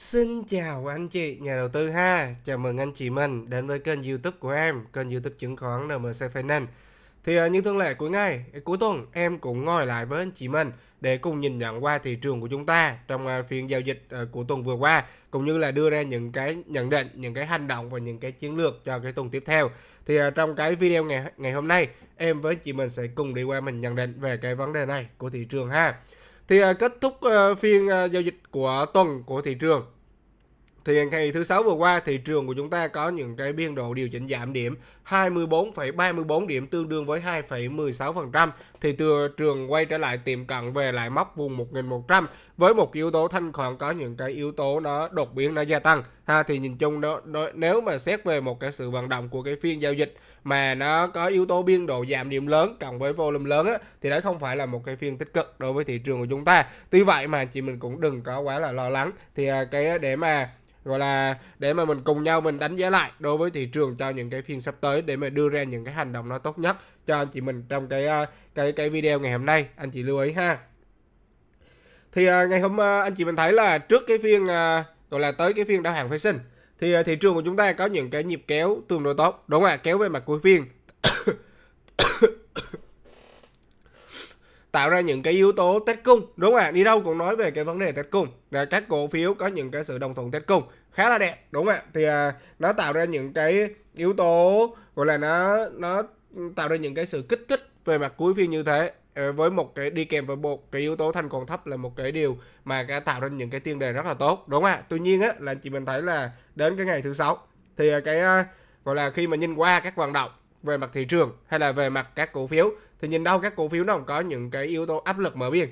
Xin chào anh chị nhà đầu tư ha Chào mừng anh chị mình đến với kênh youtube của em Kênh youtube chứng khoán NMC Finance Thì à, như thường lệ cuối ngày, eh, cuối tuần em cũng ngồi lại với anh chị mình Để cùng nhìn nhận qua thị trường của chúng ta Trong à, phiên giao dịch à, của tuần vừa qua Cũng như là đưa ra những cái nhận định, những cái hành động và những cái chiến lược cho cái tuần tiếp theo Thì trong cái video ngày, ngày hôm nay Em với anh chị mình sẽ cùng đi qua mình nhận định về cái vấn đề này của thị trường ha thì à, kết thúc ờ, phiên à, giao dịch của tuần của thị trường thì ngày thứ sáu vừa qua thị trường của chúng ta có những cái biên độ điều chỉnh giảm điểm 24,34 điểm tương đương với 2,16% thì từ trường quay trở lại tìm cận về lại mốc vùng 1100 với một yếu tố thanh khoản có những cái yếu tố nó đột biến nó gia tăng ha thì nhìn chung đó, đó nếu mà xét về một cái sự vận động của cái phiên giao dịch mà nó có yếu tố biên độ giảm điểm lớn cộng với volume lớn á, thì đấy không phải là một cái phiên tích cực đối với thị trường của chúng ta tuy vậy mà chị mình cũng đừng có quá là lo lắng thì à, cái để mà gọi là để mà mình cùng nhau mình đánh giá lại đối với thị trường cho những cái phiên sắp tới để mà đưa ra những cái hành động nó tốt nhất cho anh chị mình trong cái ờ, cái cái video ngày hôm nay anh chị lưu ý ha thì ờ, ngày hôm ờ, anh chị mình thấy là trước cái phiên gọi là tới cái phiên đáo hàng phái sinh thì thị trường của chúng ta có những cái nhịp kéo tương đối tốt đúng không ạ kéo về mặt cuối phiên tạo ra những cái yếu tố tết cung đúng không ạ đi đâu cũng nói về cái vấn đề tết cung là các cổ phiếu có những cái sự đồng thuận tết cung khá là đẹp đúng không ạ thì à, nó tạo ra những cái yếu tố gọi là nó nó tạo ra những cái sự kích thích về mặt cuối phiên như thế ờ, với một cái đi kèm với một cái yếu tố thanh khoản thấp là một cái điều mà cái tạo ra những cái tiên đề rất là tốt đúng không ạ tuy nhiên á là chị mình thấy là đến cái ngày thứ sáu thì à, cái à, gọi là khi mà nhìn qua các vận động về mặt thị trường hay là về mặt các cổ phiếu thì nhìn đâu các cổ phiếu nó có những cái yếu tố áp lực mở biên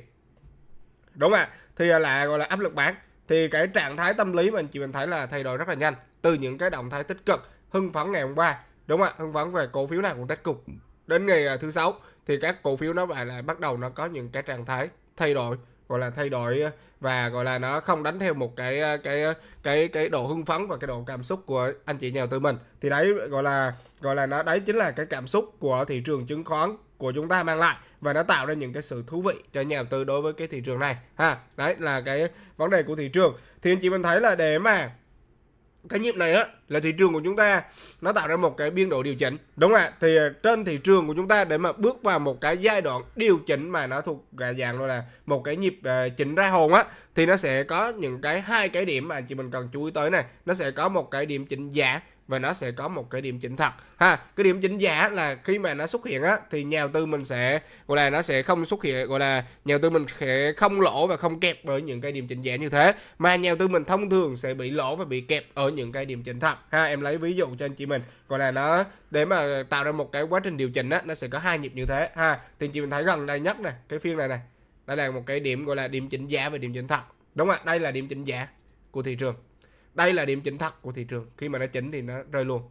đúng ạ thì à, là gọi là áp lực bán thì cái trạng thái tâm lý mình chị mình thấy là thay đổi rất là nhanh từ những cái động thái tích cực hưng phấn ngày hôm qua đúng ạ hưng phấn về cổ phiếu nào cũng tích cực đến ngày à, thứ sáu thì các cổ phiếu nó lại là bắt đầu nó có những cái trạng thái thay đổi gọi là thay đổi ờ, và gọi là nó không đánh theo một cái ờ, cái ờ, cái cái độ hưng phấn và cái độ cảm xúc của anh chị nhà đầu tư mình thì đấy gọi là gọi là nó đấy chính là cái cảm xúc của thị trường chứng khoán của chúng ta mang lại và nó tạo ra những cái sự thú vị cho nhà đầu tư đối với cái thị trường này ha đấy là cái vấn đề của thị trường thì anh chị mình thấy là để mà cái nhịp này á là thị trường của chúng ta nó tạo ra một cái biên độ điều chỉnh đúng không ạ thì ờ, trên thị trường của chúng ta để mà bước vào một cái giai đoạn điều chỉnh mà nó thuộc dạng luôn là một cái nhịp uh, chỉnh ra hồn á thì nó sẽ có những cái hai cái điểm mà chị mình cần chú ý tới này nó sẽ có một cái điểm chỉnh giả và nó sẽ có một cái điểm chỉnh thật ha cái điểm chỉnh giá là khi mà nó xuất hiện á thì nhà đầu tư mình sẽ gọi là nó sẽ không xuất hiện gọi là nhà đầu tư mình sẽ không lỗ và không kẹp bởi những cái điểm chỉnh giá như thế mà nhà đầu tư mình thông thường sẽ bị lỗ và bị kẹp ở những cái điểm chỉnh thật ha em lấy ví dụ cho anh chị mình gọi là nó để mà tạo ra một cái quá trình điều chỉnh á nó sẽ có hai nhịp như thế ha thì chị mình thấy gần đây nhất này cái phiên này này đây là một cái điểm gọi là điểm chỉnh giá và điểm chỉnh thật đúng ạ đây là điểm chỉnh giá của thị trường đây là điểm chỉnh thật của thị trường khi mà nó chỉnh thì nó rơi luôn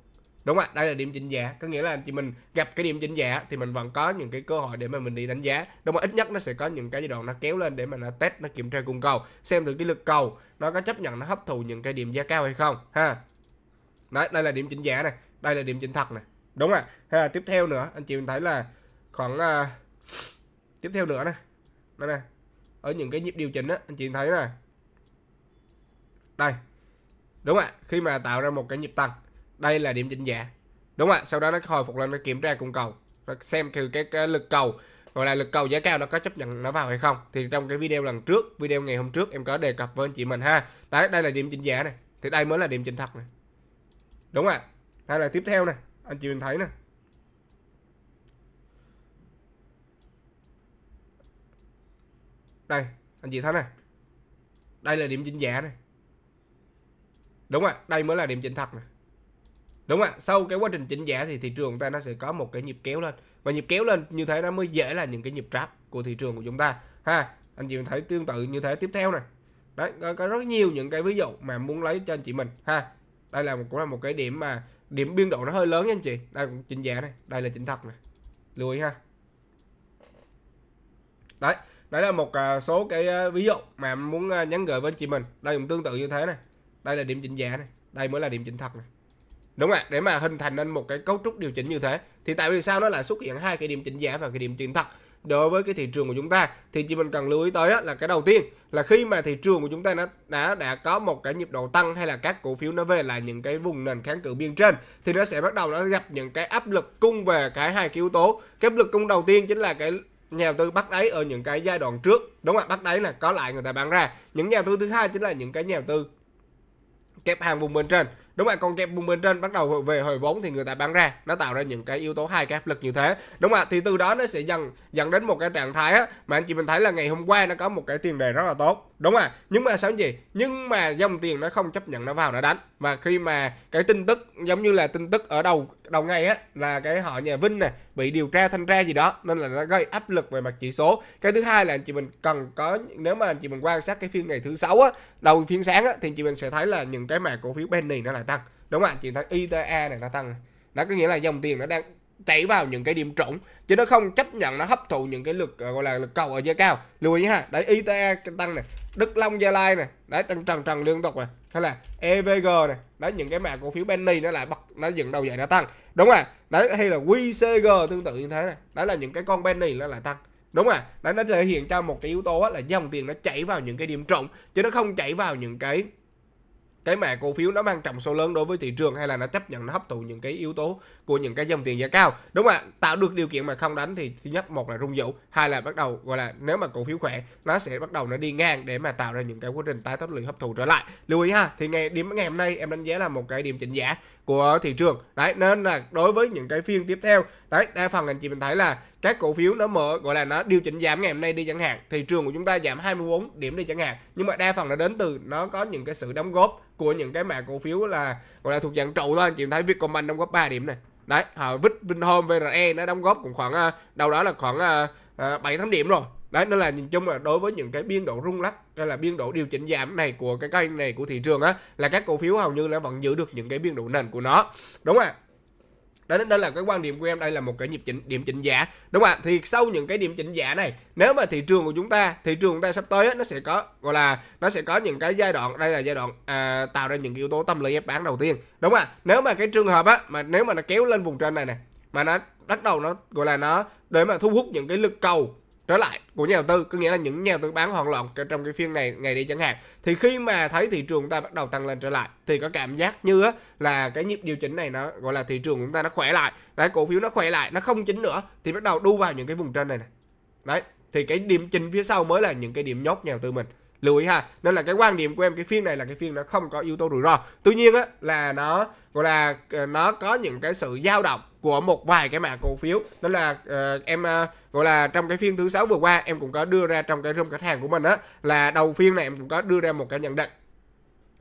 đúng ạ đây là điểm chỉnh giả có nghĩa là anh chị mình gặp cái điểm chỉnh giả thì mình vẫn có những cái cơ hội để mà mình đi đánh giá đúng không ít nhất nó sẽ có những cái giai đoạn nó kéo lên để mà nó test nó kiểm tra cung cầu xem thử cái lực cầu nó có chấp nhận nó hấp thụ những cái điểm giá cao hay không ha Đấy, đây là điểm chỉnh giả này đây là điểm chỉnh thật này đúng ạ ha tiếp theo nữa anh chị mình thấy là khoảng uh, tiếp theo nữa này đây này ở những cái nhịp điều chỉnh á anh chị thấy này đây đúng ạ khi mà tạo ra một cái nhịp tăng đây là điểm chỉnh giả đúng ạ sau đó nó hồi phục lên nó kiểm tra cung cầu nó xem từ cái, cái lực cầu gọi là lực cầu giá cao nó có chấp nhận nó vào hay không thì trong cái video lần trước video ngày hôm trước em có đề cập với anh chị mình ha đấy đây là điểm chỉnh giả này thì đây mới là điểm chỉnh thật này đúng ạ đây là tiếp theo này anh chị mình thấy nè đây anh chị thấy này đây là điểm chỉnh giả này đúng ạ đây mới là điểm chỉnh thật này đúng ạ sau cái quá trình chỉnh giả thì thị trường ta nó sẽ có một cái nhịp kéo lên và nhịp kéo lên như thế nó mới dễ là những cái nhịp trap của thị trường của chúng ta ha anh chị mình thấy tương tự như thế tiếp theo này đấy có, có rất nhiều những cái ví dụ mà muốn lấy cho anh chị mình ha đây là một, cũng là một cái điểm mà điểm biên độ nó hơi lớn nha anh chị đây cũng chỉnh giả này đây là chỉnh thật này lưu ý ha đấy đấy là một à, số cái à, ví dụ mà muốn à, nhắn gửi với anh chị mình đây cũng tương tự như thế này đây là điểm chỉnh giá này đây mới là điểm chỉnh thật này đúng ạ để mà hình thành nên một cái cấu trúc điều chỉnh như thế thì tại vì sao nó lại xuất hiện hai cái điểm chỉnh giá và cái điểm chỉnh thật đối với cái thị trường của chúng ta thì chỉ mình cần lưu ý tới là cái đầu tiên là khi mà thị trường của chúng ta nó đã đã có một cái nhịp độ tăng hay là các cổ phiếu nó về là những cái vùng nền kháng cự biên trên thì nó sẽ bắt đầu nó gặp những cái áp lực cung về cái hai cái yếu tố cái áp lực cung đầu tiên chính là cái nhà đầu tư bắt đáy ở những cái giai đoạn trước đúng không ạ bắt đáy là có lại người ta bán ra những nhà đầu tư thứ hai chính là những cái nhà đầu tư kẹp hàng vùng bên trên đúng vậy còn kẹp vùng bên trên bắt đầu về hồi vốn thì người ta bán ra nó tạo ra những cái yếu tố hai cái áp lực như thế đúng ạ thì từ đó nó sẽ dần dẫn đến một cái trạng thái á, mà anh chị mình thấy là ngày hôm qua nó có một cái tiền đề rất là tốt đúng ạ nhưng mà sao gì nhưng mà dòng tiền nó không chấp nhận nó vào nó đánh mà khi mà cái tin tức giống như là tin tức ở đầu đầu ngày á là cái họ nhà Vinh nè bị điều tra thanh tra gì đó nên là nó gây áp lực về mặt chỉ số cái thứ hai là anh chị mình cần có nếu mà anh chị mình quan sát cái phiên ngày thứ sáu á đầu phiên sáng á thì anh chị mình sẽ thấy là những cái mã cổ phiếu penny nó lại tăng đúng không ạ? chị thấy ITA này nó tăng nó có nghĩa là dòng tiền nó đang chảy vào những cái điểm trũng chứ nó không chấp nhận nó hấp thụ những cái lực ờ, gọi là lực cầu ở giá cao lưu ý ha đấy ITA tăng này Đức Long Gia Lai này đấy tăng trần trần liên tục này hay là EVG này đấy những cái mã cổ phiếu penny nó lại bật nó dựng đầu dậy nó tăng đúng rồi đấy hay là QCG tương tự như thế này đấy là những cái con penny nó lại tăng đúng rồi đấy nó thể hiện cho một cái yếu tố là dòng tiền nó chảy vào những cái điểm trụng chứ nó không chảy vào những cái cái mà cổ phiếu nó mang trọng số lớn đối với thị trường hay là nó chấp nhận nó hấp thụ những cái yếu tố của những cái dòng tiền giá cao đúng không ạ tạo được điều kiện mà không đánh thì thứ nhất một là rung dữ hai là bắt đầu gọi là nếu mà cổ phiếu khỏe nó sẽ bắt đầu nó đi ngang để mà tạo ra những cái quá trình tái tích lũy hấp thụ trở lại lưu ý ha thì ngày điểm ngày hôm nay em đánh giá là một cái điểm chỉnh giả của thị trường đấy nên là đối với những cái phiên tiếp theo đấy đa phần anh chị mình thấy là các cổ phiếu nó mở gọi là nó điều chỉnh giảm ngày hôm nay đi chẳng hạn thị trường của chúng ta giảm 24 điểm đi chẳng hạn nhưng mà đa phần là đến từ nó có những cái sự đóng góp của những cái mã cổ phiếu là gọi là thuộc dạng trụ thôi anh chị mình thấy Vietcombank đóng góp 3 điểm này đấy họ vít Vinhome VRE nó đóng góp cũng khoảng à, đâu đó là khoảng à, à, bảy tám điểm rồi đấy nên là nhìn chung là đối với những cái biên độ rung lắc hay là biên độ điều chỉnh giảm này của cái kênh này của thị trường á là các cổ phiếu hầu như là vẫn giữ được những cái biên độ nền của nó đúng không ạ đó nên là cái quan điểm của em đây là một cái nhịp chỉnh điểm chỉnh giả đúng không ạ thì sau những cái điểm chỉnh giả này nếu mà thị trường của chúng ta thị trường chúng ta sắp tới nó sẽ có gọi là nó sẽ có những cái giai đoạn đây là giai đoạn à, tạo ra những cái yếu tố tâm lý ép bán đầu tiên đúng không ạ nếu mà cái trường hợp á mà nếu mà nó kéo lên vùng trên này nè mà nó bắt đầu nó gọi là nó để mà thu hút những cái lực cầu trở lại của nhà đầu tư có nghĩa là những nhà đầu tư bán hoàn loạn trong cái phiên này ngày đi chẳng hạn thì khi mà thấy thị trường chúng ta bắt đầu tăng lên trở lại thì có cảm giác như là cái nhịp điều chỉnh này nó gọi là thị trường chúng ta nó khỏe lại đấy cổ phiếu nó khỏe lại nó không chỉnh nữa thì bắt đầu đu vào những cái vùng trên này này đấy thì cái điểm chỉnh phía sau mới là những cái điểm nhóc nhà đầu tư mình lưu ý ha nên là cái quan điểm của em cái phiên này là cái phiên nó không có yếu tố rủi ro tuy nhiên á là nó gọi là ờ, nó có những cái sự dao động của một vài cái mã cổ phiếu đó là uh, em uh, gọi là trong cái phiên thứ sáu vừa qua em cũng có đưa ra trong cái room khách hàng của mình á là đầu phiên này em cũng có đưa ra một cái nhận định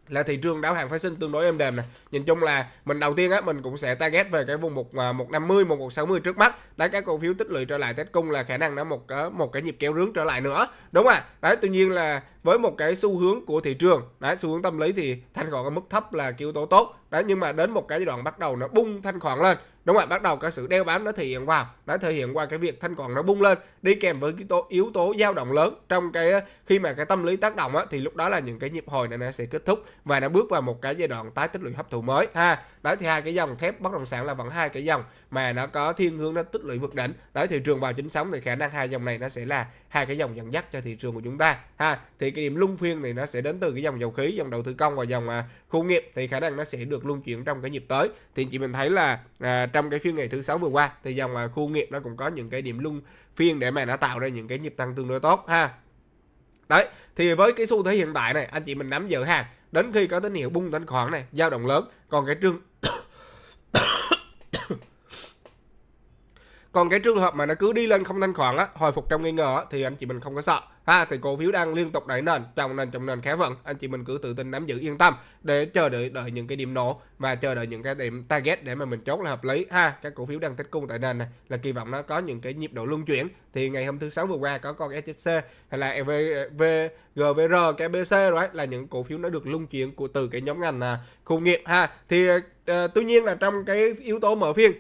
là thị trường đáo hàng phái sinh tương đối êm đềm này nhìn chung là mình đầu tiên á mình cũng sẽ target về cái vùng một ờ, một năm mươi một một sáu mươi trước mắt đấy các cổ phiếu tích lũy trở lại tết cung là khả năng nó một cái một cái nhịp kéo rướng trở lại nữa đúng không ạ đấy tuy nhiên là với một cái xu hướng của thị trường đấy xu hướng tâm lý thì thanh khoản ở mức thấp là yếu tố tốt đấy nhưng mà đến một cái giai đoạn bắt đầu nó bung thanh khoản lên đúng không ạ bắt đầu cái sự đeo bám nó thể hiện qua, nó thể hiện qua cái việc thanh khoản nó bung lên đi kèm với cái tố, yếu tố dao động lớn trong cái ờ, khi mà cái tâm lý tác động á, thì lúc đó là những cái nhịp hồi này nó sẽ kết thúc và nó bước vào một cái giai đoạn tái tích lũy hấp thụ mới ha đấy thì hai cái dòng thép bất động sản là vẫn hai cái dòng mà nó có thiên hướng nó tích lũy vượt đỉnh đấy thị trường vào chính sóng thì khả năng hai dòng này nó sẽ là hai cái dòng dẫn dắt cho thị trường của chúng ta ha thì cái điểm lung phiên này nó sẽ đến từ cái dòng dầu khí dòng đầu tư công và dòng à, khu nghiệp thì khả năng nó sẽ được luân chuyển trong cái nhịp tới thì chị mình thấy là à, trong cái phiên ngày thứ sáu vừa qua thì dòng à, khu nghiệp nó cũng có những cái điểm lung phiên để mà nó tạo ra những cái nhịp tăng tương đối tốt ha đấy thì với cái xu thế hiện tại này anh chị mình nắm giữ hàng đến khi có tín hiệu bung thanh khoản này dao động lớn còn cái trường còn cái trường hợp mà nó cứ đi lên không thanh khoản á hồi phục trong nghi ngờ á, thì anh chị mình không có sợ ha thì cổ phiếu đang liên tục đẩy nền trong nền trong nền khá vững anh chị mình cứ tự tin nắm giữ yên tâm để chờ đợi đợi những cái điểm nổ và chờ đợi những cái điểm target để mà mình chốt là hợp lý ha các cổ phiếu đang tích cung tại nền này là kỳ vọng nó có những cái nhịp độ luân chuyển thì ngày hôm thứ sáu vừa qua có con SHC hay là EV, v, GVR, KBC rồi là những cổ phiếu nó được luân chuyển của từ cái nhóm ngành à, khu nghiệp ha thì à, tuy nhiên là trong cái yếu tố mở phiên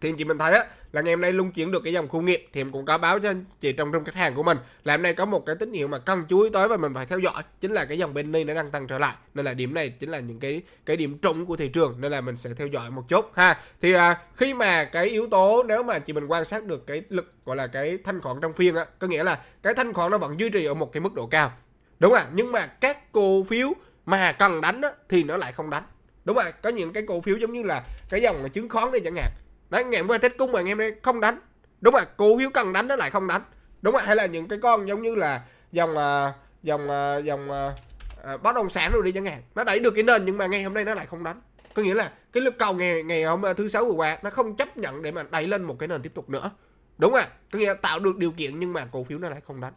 thì anh chị mình thấy á là ngày hôm nay lung chuyển được cái dòng khu nghiệp thì em cũng có báo cho anh chị trong trong khách hàng của mình là hôm nay có một cái tín hiệu mà cần chú ý tới và mình phải theo dõi chính là cái dòng Benny nó đang tăng trở lại nên là điểm này chính là những cái cái điểm trũng của thị trường nên là mình sẽ theo dõi một chút ha thì à, khi mà cái yếu tố nếu mà chị mình quan sát được cái lực gọi là cái thanh khoản trong phiên á có nghĩa là cái thanh khoản nó vẫn duy trì ở một cái mức độ cao đúng ạ nhưng mà các cổ phiếu mà cần đánh á, thì nó lại không đánh đúng ạ có những cái cổ phiếu giống như là cái dòng là chứng khoán đây chẳng hạn đấy ngày qua tết cung mà anh em đây không đánh đúng không ạ, cú hiếu cần đánh nó lại không đánh đúng không ạ, hay là những cái con giống như là dòng à, dòng à, dòng à, bất động sản rồi đi chẳng hạn nó đẩy được cái nền nhưng mà ngày hôm nay nó lại không đánh có nghĩa là cái lực cầu ngày ngày hôm thứ sáu vừa qua nó không chấp nhận để mà đẩy lên một cái nền tiếp tục nữa đúng không ạ, có nghĩa là tạo được điều kiện nhưng mà cổ phiếu nó lại không đánh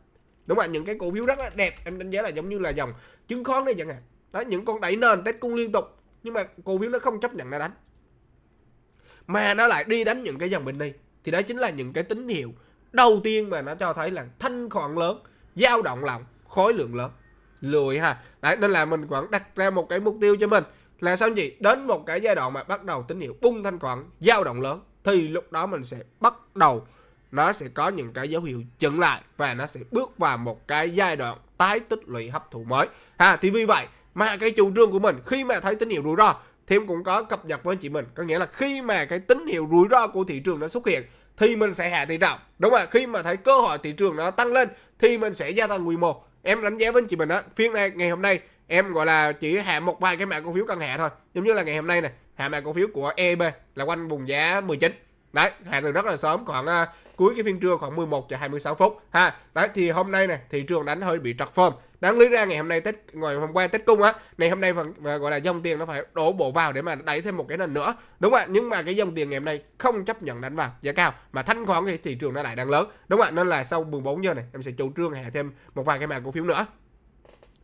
đúng không ạ, những cái cổ phiếu rất là đẹp em đánh giá là giống như là dòng chứng khoán đây chẳng hạn đó những con đẩy nền test cung liên tục nhưng mà cổ phiếu nó không chấp nhận nó đánh mà nó lại đi đánh những cái dòng bên đi thì đó chính là những cái tín hiệu đầu tiên mà nó cho thấy là thanh khoản lớn dao động lòng khối lượng lớn lười ha đấy nên là mình vẫn đặt ra một cái mục tiêu cho mình là sao gì đến một cái giai đoạn mà bắt đầu tín hiệu bung thanh khoản dao động lớn thì lúc đó mình sẽ bắt đầu nó sẽ có những cái dấu hiệu chững lại và nó sẽ bước vào một cái giai đoạn tái tích lũy hấp thụ mới ha thì vì vậy mà cái chủ trương của mình khi mà thấy tín hiệu rủi ro thì em cũng có cập nhật với chị mình có nghĩa là khi mà cái tín hiệu rủi ro của thị trường nó xuất hiện thì mình sẽ hạ tỷ trọng đúng không ạ khi mà thấy cơ hội thị trường nó tăng lên thì mình sẽ gia tăng quy mô em đánh giá với chị mình á phiên này ngày hôm nay em gọi là chỉ hạ một vài cái mã cổ phiếu cần hạ thôi giống như là ngày hôm nay này hạ mã cổ phiếu của EB là quanh vùng giá 19 đấy hạ từ rất là sớm khoảng à, cuối cái phiên trưa khoảng 11 giờ 26 phút ha đấy thì hôm nay này thị trường đánh hơi bị trật form đáng lý ra ngày hôm nay tết ngoài hôm qua tết cung á ngày hôm nay phần gọi là dòng tiền nó phải đổ bộ vào để mà đẩy thêm một cái nền nữa đúng không ạ nhưng mà cái dòng tiền ngày hôm nay không chấp nhận đánh vào giá cao mà thanh khoản thì thị trường nó lại đang lớn đúng không ạ nên là sau 14 giờ này em sẽ chủ trương hạ thêm một vài cái mã cổ phiếu nữa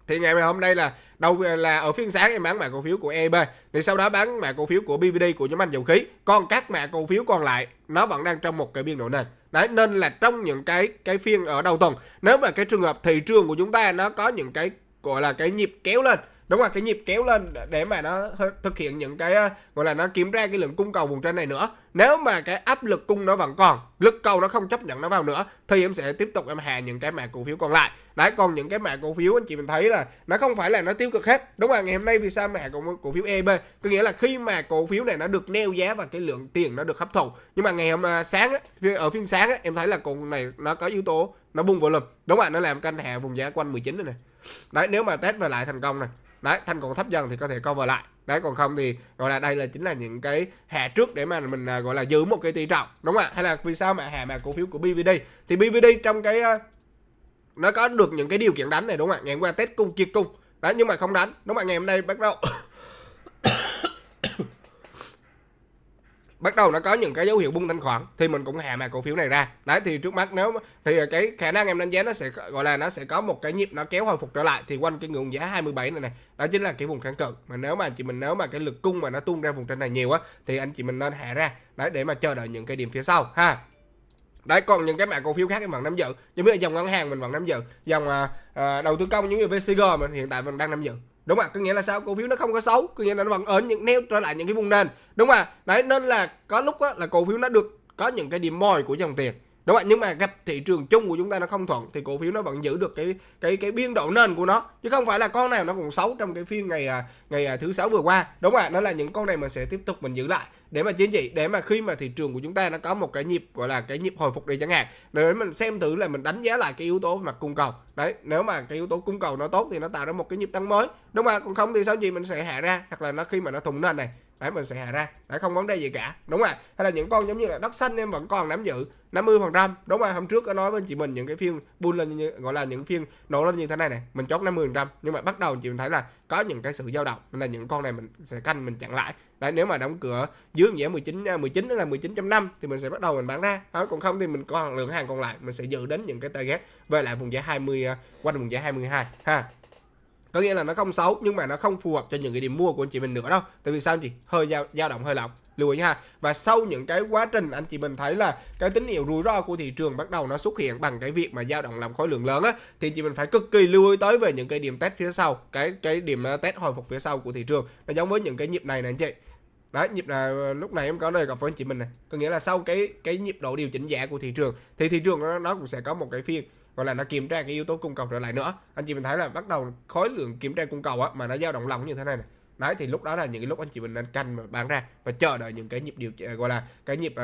thì ngày hôm nay là đầu là ở phiên sáng em bán mã cổ phiếu của EB thì sau đó bán mã cổ phiếu của BVD của nhóm anh dầu khí còn các mã cổ phiếu còn lại nó vẫn đang trong một cái biên độ nền đấy nên là trong những cái cái phiên ở đầu tuần nếu mà cái trường hợp thị trường của chúng ta nó có những cái gọi là cái nhịp kéo lên đúng rồi cái nhịp kéo lên để mà nó thực hiện những cái ờ, gọi là nó kiếm ra cái lượng cung cầu vùng trên này nữa nếu mà cái áp lực cung nó vẫn còn lực cầu nó không chấp nhận nó vào nữa thì em sẽ tiếp tục em hạ những cái mã cổ phiếu còn lại đấy còn những cái mã cổ phiếu anh chị mình thấy là nó không phải là nó tiêu cực hết đúng rồi ngày hôm nay vì sao mã cổ, cổ phiếu EB có nghĩa là khi mà cổ phiếu này nó được neo giá và cái lượng tiền nó được hấp thụ nhưng mà ngày hôm ờ, sáng á, ở phiên sáng á, em thấy là cổ này nó có yếu tố nó bung volume đúng rồi nó làm canh hạ vùng giá quanh 19 này nè đấy nếu mà test về lại thành công này đấy thanh còn thấp dần thì có thể cover lại đấy còn không thì gọi là đây là chính là những cái hạ trước để mà mình à, gọi là giữ một cái tỷ trọng đúng không ạ hay là vì sao mà hạ mà cổ phiếu của BVD thì BVD trong cái uh, nó có được những cái điều kiện đánh này đúng không ạ ngày hôm qua test cung chia cung đấy nhưng mà không đánh đúng không ạ ngày hôm nay bắt đầu bắt đầu nó có những cái dấu hiệu bung thanh khoản thì mình cũng hạ mà cổ phiếu này ra đấy thì trước mắt nếu thì cái khả năng em đánh giá nó sẽ gọi là nó sẽ có một cái nhịp nó kéo hồi phục trở lại thì quanh cái ngưỡng giá 27 này này đó chính là cái vùng kháng cự mà nếu mà chị mình nếu mà cái lực cung mà nó tung ra vùng trên này nhiều á thì anh chị mình nên hạ ra đấy để mà chờ đợi những cái điểm phía sau ha đấy còn những cái mã cổ phiếu khác em vẫn nắm giữ giống như dòng ngân hàng mình vẫn nắm giữ dòng uh, đầu tư công những như VCG mình hiện tại vẫn đang nắm giữ đúng không ạ có nghĩa là sao cổ phiếu nó không có xấu có nghĩa là nó vẫn ở những neo trở lại những cái vùng nền đúng không ạ đấy nên là có lúc á, là cổ phiếu nó được có những cái điểm mồi của dòng tiền đúng không ạ nhưng mà gặp thị trường chung của chúng ta nó không thuận thì cổ phiếu nó vẫn giữ được cái cái cái biên độ nền của nó chứ không phải là con nào nó cũng xấu trong cái phiên ngày à, ngày à, thứ sáu vừa qua đúng không ạ nó là những con này mà sẽ tiếp tục mình giữ lại để mà chính trị để mà khi mà thị trường của chúng ta nó có một cái nhịp gọi là cái nhịp hồi phục đi chẳng hạn để mình xem thử là mình đánh giá lại cái yếu tố mặt cung cầu đấy nếu mà cái yếu tố cung cầu nó tốt thì nó tạo ra một cái nhịp tăng mới đúng không ạ còn không thì sao gì mình sẽ hạ ra hoặc là nó khi mà nó thùng nền này đấy mình sẽ hạ ra đấy không vấn đề gì cả đúng rồi hay là những con giống như là đất xanh em vẫn còn nắm giữ 50 phần trăm đúng rồi hôm trước có nói với chị mình những cái phiên bull lên như, gọi là những phiên nổ lên như thế này này mình chốt 50 phần trăm nhưng mà bắt đầu chị mình thấy là có những cái sự dao động nên là những con này mình sẽ canh mình chặn lại đấy nếu mà đóng cửa dưới nghĩa 19 19 à, là 19 năm thì mình sẽ bắt đầu mình bán ra đó, còn không thì mình còn lượng hàng còn lại mình sẽ giữ đến những cái target về lại vùng giá 20 à, quanh vùng giá 22 ha có nghĩa là nó không xấu nhưng mà nó không phù hợp cho những cái điểm mua của anh chị mình nữa đâu tại vì sao anh chị hơi dao, dao động hơi lỏng lưu ý ha và sau những cái quá trình anh chị mình thấy là cái tín hiệu rủi ro của thị trường bắt đầu nó xuất hiện bằng cái việc mà dao động làm khối lượng lớn á thì chị mình phải cực kỳ lưu ý tới về những cái điểm test phía sau cái cái điểm à, test hồi phục phía sau của thị trường nó giống với những cái nhịp này nè anh chị đó nhịp là lúc này em có nơi gặp với anh chị mình này có nghĩa là sau cái cái nhịp độ điều chỉnh giá của thị trường thì thị trường nó, nó cũng sẽ có một cái phiên gọi là nó kiểm tra cái yếu tố cung cầu trở lại nữa anh chị mình thấy là bắt đầu khối lượng kiểm tra cung cầu á mà nó dao động lòng như thế này này đấy thì lúc đó là những cái lúc anh chị mình nên canh mà bán ra và chờ đợi những cái nhịp điều gọi là cái nhịp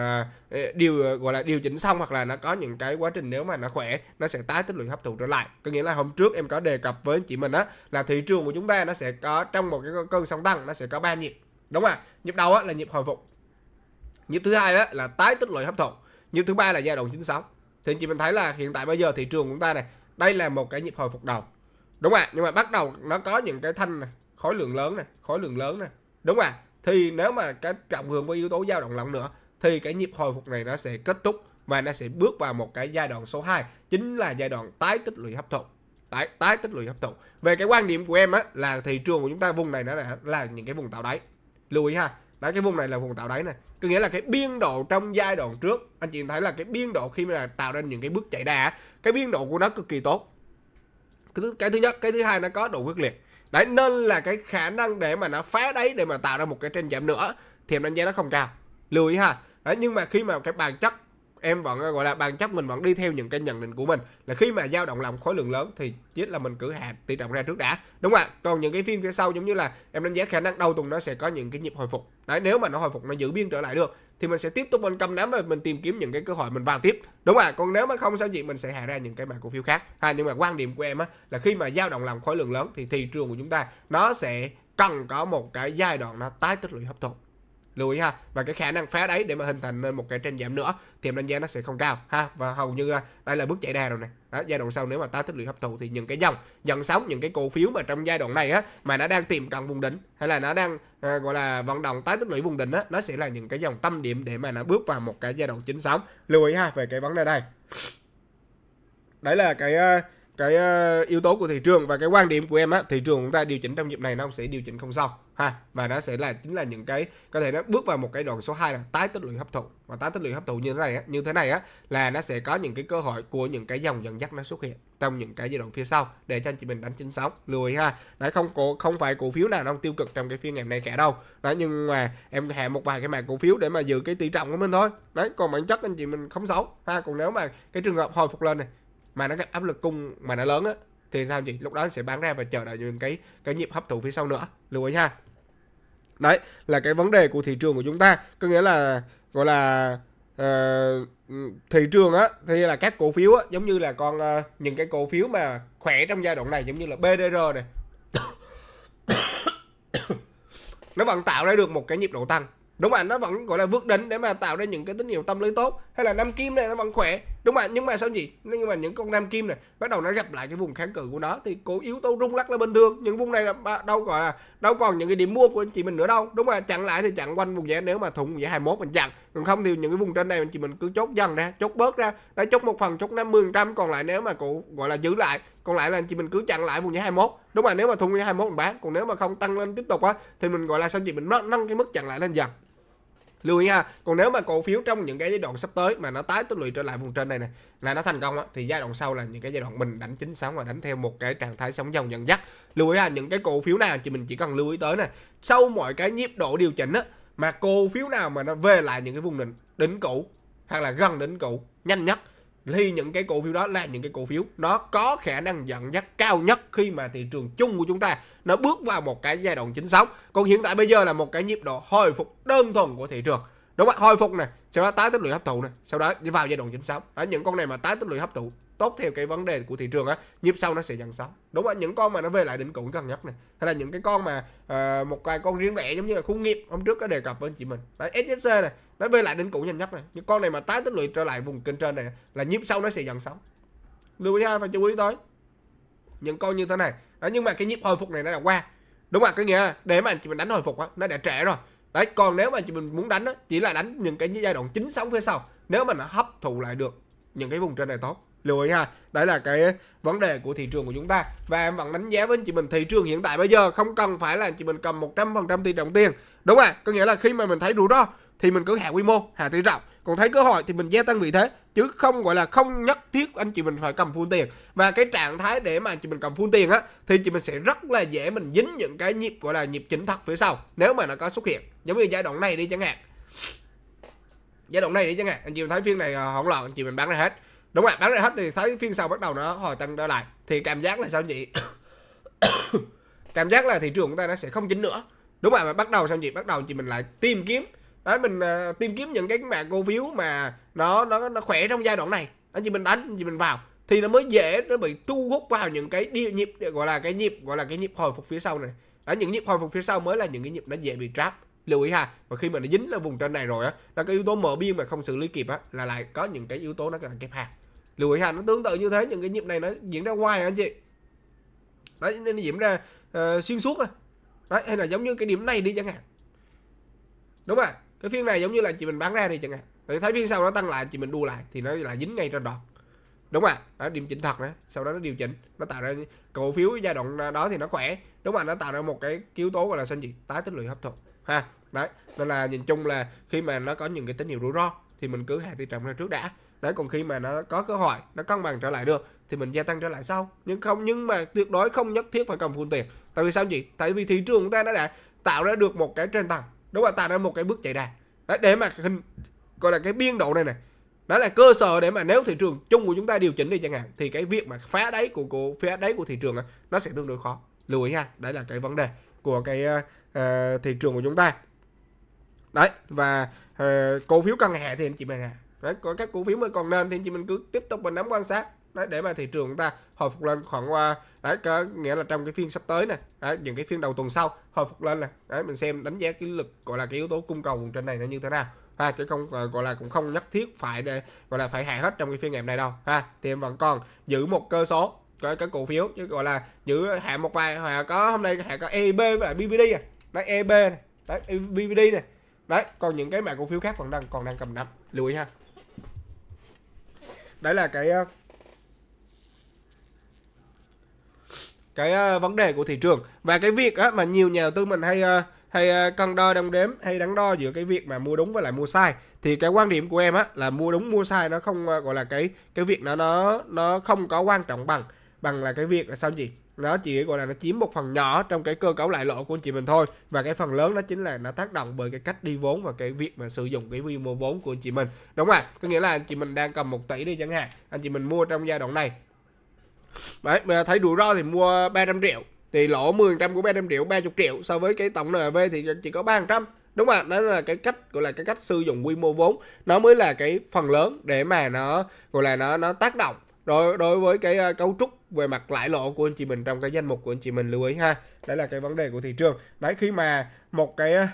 uh, điều ờ, gọi là điều chỉnh xong hoặc là nó có những cái quá trình nếu mà nó khỏe nó sẽ tái tích lũy hấp thụ trở lại có nghĩa là hôm trước em có đề cập với anh chị mình á là thị trường của chúng ta nó sẽ có trong một cái cơn sóng tăng nó sẽ có ba nhịp đúng không ạ nhịp đầu á, là nhịp hồi phục nhịp thứ hai á, là tái tích lũy hấp thụ nhịp thứ ba là giai đoạn chính sóng thì chị mình thấy là hiện tại bây giờ thị trường chúng ta này đây là một cái nhịp hồi phục đầu đúng ạ nhưng mà bắt đầu nó có những cái thanh này khối lượng lớn này khối lượng lớn này đúng ạ thì nếu mà cái trọng hưởng với yếu tố dao động lỏng nữa thì cái nhịp hồi phục này nó sẽ kết thúc và nó sẽ bước vào một cái giai đoạn số 2 chính là giai đoạn tái tích lũy hấp thụ tái, tái tích lũy hấp thụ về cái quan điểm của em á là thị trường của chúng ta vùng này nó là, là những cái vùng tạo đáy lưu ý ha đấy cái vùng này là vùng tạo đáy này có nghĩa là cái biên độ trong giai đoạn trước anh chị thấy là cái biên độ khi mà tạo ra những cái bước chạy đà cái biên độ của nó cực kỳ tốt cái thứ, cái thứ nhất cái thứ hai nó có độ quyết liệt đấy nên là cái khả năng để mà nó phá đáy để mà tạo ra một cái trên giảm nữa thì em đánh giá nó không cao lưu ý ha đấy nhưng mà khi mà cái bản chất em vẫn ờ, gọi là bản chất mình vẫn đi theo những cái nhận định của mình là khi mà dao động lòng khối lượng lớn thì chết là mình cử hạ tỷ trọng ra trước đã đúng không ạ còn những cái phiên phía sau giống như là em đánh giá khả năng đầu tuần nó sẽ có những cái nhịp hồi phục đấy nếu mà nó hồi phục nó giữ biên trở lại được thì mình sẽ tiếp tục mình cầm nắm và mình tìm kiếm những cái cơ hội mình vào tiếp đúng không ạ còn nếu mà không sao gì mình sẽ hạ ra những cái mã cổ phiếu khác ha nhưng mà quan điểm của em á là khi mà dao động lòng khối lượng lớn thì thị trường của chúng ta nó sẽ cần có một cái giai đoạn nó tái tích lũy hấp thụ lưu ý ha và cái khả năng phá đấy để mà hình thành nên một cái trên giảm nữa thì em đánh giá nó sẽ không cao ha và hầu như à, đây là bước chạy đà rồi này đó, giai đoạn sau nếu mà ta tích lũy hấp thụ thì những cái dòng dẫn sóng những cái cổ phiếu mà trong giai đoạn này á mà nó đang tìm cận vùng đỉnh hay là nó đang à, gọi là vận động tái tích lũy vùng đỉnh á nó sẽ là những cái dòng tâm điểm để mà nó bước vào một cái giai đoạn chính sóng lưu ý ha về cái vấn đề đây đấy là cái uh, cái ờ, yếu tố của thị trường và cái quan điểm của em á thị trường chúng ta điều chỉnh trong dịp này nó sẽ điều chỉnh không xong ha và nó sẽ là chính là những cái có thể nó bước vào một cái đoạn số 2 là tái tích lũy hấp thụ và tái tích lũy hấp thụ như thế này á, như thế này á là nó sẽ có những cái cơ hội của những cái dòng dẫn dắt nó xuất hiện trong những cái giai đoạn phía sau để cho anh chị mình đánh chính sóng lưu ý ha đấy không có không phải cổ phiếu nào nó tiêu cực trong cái phiên ngày hôm nay cả đâu đó nhưng mà em hạ một vài cái mảng cổ phiếu để mà giữ cái tỷ trọng của mình thôi đấy còn bản chất anh chị mình không xấu ha còn nếu mà cái trường hợp hồi phục lên này mà nó gặp áp lực cung mà nó lớn á thì sao chị lúc đó nó sẽ bán ra và chờ đợi những cái cái nhịp hấp thụ phía sau nữa lưu ý ha đấy là cái vấn đề của thị trường của chúng ta có nghĩa là gọi là uh, thị trường á thì là các cổ phiếu á giống như là con uh, những cái cổ phiếu mà khỏe trong giai đoạn này giống như là BDR này nó vẫn tạo ra được một cái nhịp độ tăng đúng không ạ nó vẫn gọi là vượt đỉnh để mà tạo ra những cái tín hiệu tâm lý tốt hay là năm kim này nó vẫn khỏe đúng không ạ nhưng mà sao gì nhưng mà những con nam kim này bắt đầu nó gặp lại cái vùng kháng cự của nó thì cố yếu tố rung lắc là bình thường những vùng này là đâu còn à, đâu còn những cái điểm mua của anh chị mình nữa đâu đúng không ạ chặn lại thì chặn quanh vùng giá nếu mà thủng giá 21 mình chặn còn không thì những cái vùng trên này anh chị mình cứ chốt dần ra chốt bớt ra đã chốt một phần chốt 50 trăm còn lại nếu mà cụ gọi là giữ lại còn lại là anh chị mình cứ chặn lại vùng giá 21 đúng không ạ nếu mà thủng giá 21 mình bán còn nếu mà không tăng lên tiếp tục á thì mình gọi là sao chị mình nâng cái mức chặn lại lên dần lưu ý ha còn nếu mà cổ phiếu trong những cái giai đoạn sắp tới mà nó tái tích lũy trở lại vùng trên này này là nó thành công á, thì giai đoạn sau là những cái giai đoạn mình đánh chính sóng và đánh theo một cái trạng thái sóng dòng dần dắt lưu ý ha những cái cổ phiếu nào thì mình chỉ cần lưu ý tới này sau mọi cái nhịp độ điều chỉnh á mà cổ phiếu nào mà nó về lại những cái vùng đỉnh đỉnh cũ hoặc là gần đỉnh cũ nhanh nhất thì những cái cổ phiếu đó là những cái cổ phiếu nó có khả năng dẫn dắt cao nhất khi mà thị trường chung của chúng ta nó bước vào một cái giai đoạn chính sóng còn hiện tại bây giờ là một cái nhịp độ hồi phục đơn thuần của thị trường đúng không hồi phục nè sau đó tái tích lũy hấp thụ nè sau đó đi vào giai đoạn chính sóng đó, những con này mà tái tích lũy hấp thụ tốt theo cái vấn đề của thị trường á nhịp sau nó sẽ dần sóng đúng không những con mà nó về lại đỉnh cũ gần nhất này hay là những cái con mà uh, một vài con riêng lẻ giống như là khu nghiệp hôm trước có đề cập với anh chị mình đấy SSC này nó về lại đỉnh cũ nhanh nhất này những con này mà tái tích lũy trở lại vùng kênh trên này là nhịp sau nó sẽ dần sóng lưu ý hai phải chú ý tới những con như thế này đó nhưng mà cái nhịp hồi phục này nó đã qua đúng không cái nghĩa là để mà anh chị mình đánh hồi phục á nó đã trễ rồi đấy còn nếu mà chị mình muốn đánh đó, chỉ là đánh những cái giai đoạn chính sống phía sau nếu mà nó hấp thụ lại được những cái vùng trên này tốt lưu ý ha đấy là cái vấn đề của thị trường của chúng ta và em vẫn đánh giá với anh chị mình thị trường hiện tại bây giờ không cần phải là chị mình cầm 100% tỷ trọng tiền đúng không à có nghĩa là khi mà mình thấy rủi ro thì mình cứ hạ quy mô hạ tỷ trọng còn thấy cơ hội thì mình gia tăng vị thế chứ không gọi là không nhất thiết anh chị mình phải cầm full tiền và cái trạng thái để mà anh chị mình cầm full tiền á thì chị mình sẽ rất là dễ mình dính những cái nhịp gọi là nhịp chính thật phía sau nếu mà nó có xuất hiện giống như giai đoạn này đi chẳng hạn giai đoạn này đi chẳng hạn anh chị mình thấy phiên này ờ, hỗn loạn anh chị mình bán ra hết đúng rồi bán ra hết thì thấy phiên sau bắt đầu nó hồi tăng trở lại thì cảm giác là sao chị cảm giác là thị trường của ta nó sẽ không chính nữa đúng rồi mà bắt đầu sao chị bắt đầu chị mình lại tìm kiếm đấy mình uh, tìm kiếm những cái mạng cổ phiếu mà nó nó nó khỏe trong giai đoạn này anh chị mình đánh anh chị mình vào thì nó mới dễ nó bị thu hút vào những cái địa nhịp gọi là cái nhịp gọi là cái nhịp hồi phục phía sau này đó những nhịp hồi phục phía sau mới là những cái nhịp nó dễ bị trap lưu ý ha và khi mà nó dính lên vùng trên này rồi á là cái yếu tố mở biên mà không xử lý kịp á là lại có những cái yếu tố nó là kép hàng lưu ý ha nó tương tự như thế những cái nhịp này nó diễn ra hoài anh chị đấy nên nó diễn ra uh, xuyên suốt á à. đấy hay là giống như cái điểm này đi chẳng hạn đúng không ạ cái phiên này giống như là chị mình bán ra đi chẳng hạn rồi thấy phiên sau nó tăng lại chị mình đua lại thì nó lại dính ngay trên đòn đúng à nó điều chỉnh thật nữa sau đó nó điều chỉnh nó tạo ra cổ phiếu giai đoạn đó thì nó khỏe đúng mà nó tạo ra một cái yếu tố gọi là sinh gì tái tích lũy hấp thụ ha đấy nên là nhìn chung là khi mà nó có những cái tín hiệu rủi ro thì mình cứ hạ thị trọng ra trước đã đấy còn khi mà nó có cơ hội nó cân bằng trở lại được thì mình gia tăng trở lại sau nhưng không nhưng mà tuyệt đối không nhất thiết phải cầm full tiền tại vì sao gì tại vì thị trường chúng ta nó đã tạo ra được một cái trên tầng đúng không ta đã một cái bước chạy đà đấy, để mà hình gọi là cái biên độ này này đó là cơ sở để mà nếu thị trường chung của chúng ta điều chỉnh đi chẳng hạn thì cái việc mà phá đáy của của phá đáy của thị trường nó sẽ tương đối khó lưu ý ha đấy là cái vấn đề của cái uh, thị trường của chúng ta đấy và uh, cổ phiếu căn hệ thì anh chị mình à đấy, có các cổ phiếu mà còn nên thì anh chị mình cứ tiếp tục mình nắm quan sát đấy, để mà thị trường chúng ta hồi phục lên khoảng qua đấy có nghĩa là trong cái phiên sắp tới này đấy, những cái phiên đầu tuần sau hồi phục lên này đấy mình xem đánh giá cái lực gọi là cái yếu tố cung cầu trên này nó như thế nào ha chứ không ờ, gọi là cũng không nhất thiết phải để gọi là phải hạ hết trong cái phiên ngày hôm nay đâu ha thì em vẫn còn giữ một cơ số cái cái cổ phiếu chứ gọi là giữ hạ một vài hoặc có hôm nay hạ có EB với lại BBD à đấy EB này đấy BBD này đấy còn những cái mã cổ phiếu khác vẫn đang còn đang cầm nắm lưu ý ha đấy là cái ờ, cái uh, vấn đề của thị trường và cái việc á, mà nhiều nhà đầu tư mình hay uh, hay uh, cân đo đong đếm hay đắn đo giữa cái việc mà mua đúng và lại mua sai thì cái quan điểm của em á là mua đúng mua sai nó không uh, gọi là cái cái việc nó nó nó không có quan trọng bằng bằng là cái việc là sao gì nó chỉ gọi là nó chiếm một phần nhỏ trong cái cơ cấu lại lỗ của anh chị mình thôi và cái phần lớn đó chính là nó tác động bởi cái cách đi vốn và cái việc mà sử dụng cái quy mô vốn của anh chị mình đúng không ạ có nghĩa là anh chị mình đang cầm một tỷ đi chẳng hạn anh chị mình mua trong giai đoạn này Đấy, mà thấy rủi ro thì mua 300 triệu thì lỗ 10% của 300 triệu 30 triệu so với cái tổng NAV thì chỉ có 300 đúng không ạ đó là cái cách gọi là cái cách sử dụng quy mô vốn nó mới là cái phần lớn để mà nó gọi là nó nó tác động đối đối với cái ờ, cấu trúc về mặt lãi lỗ của anh chị mình trong cái danh mục của anh chị mình lưu ý ha đấy là cái vấn đề của thị trường đấy khi mà một cái ờ,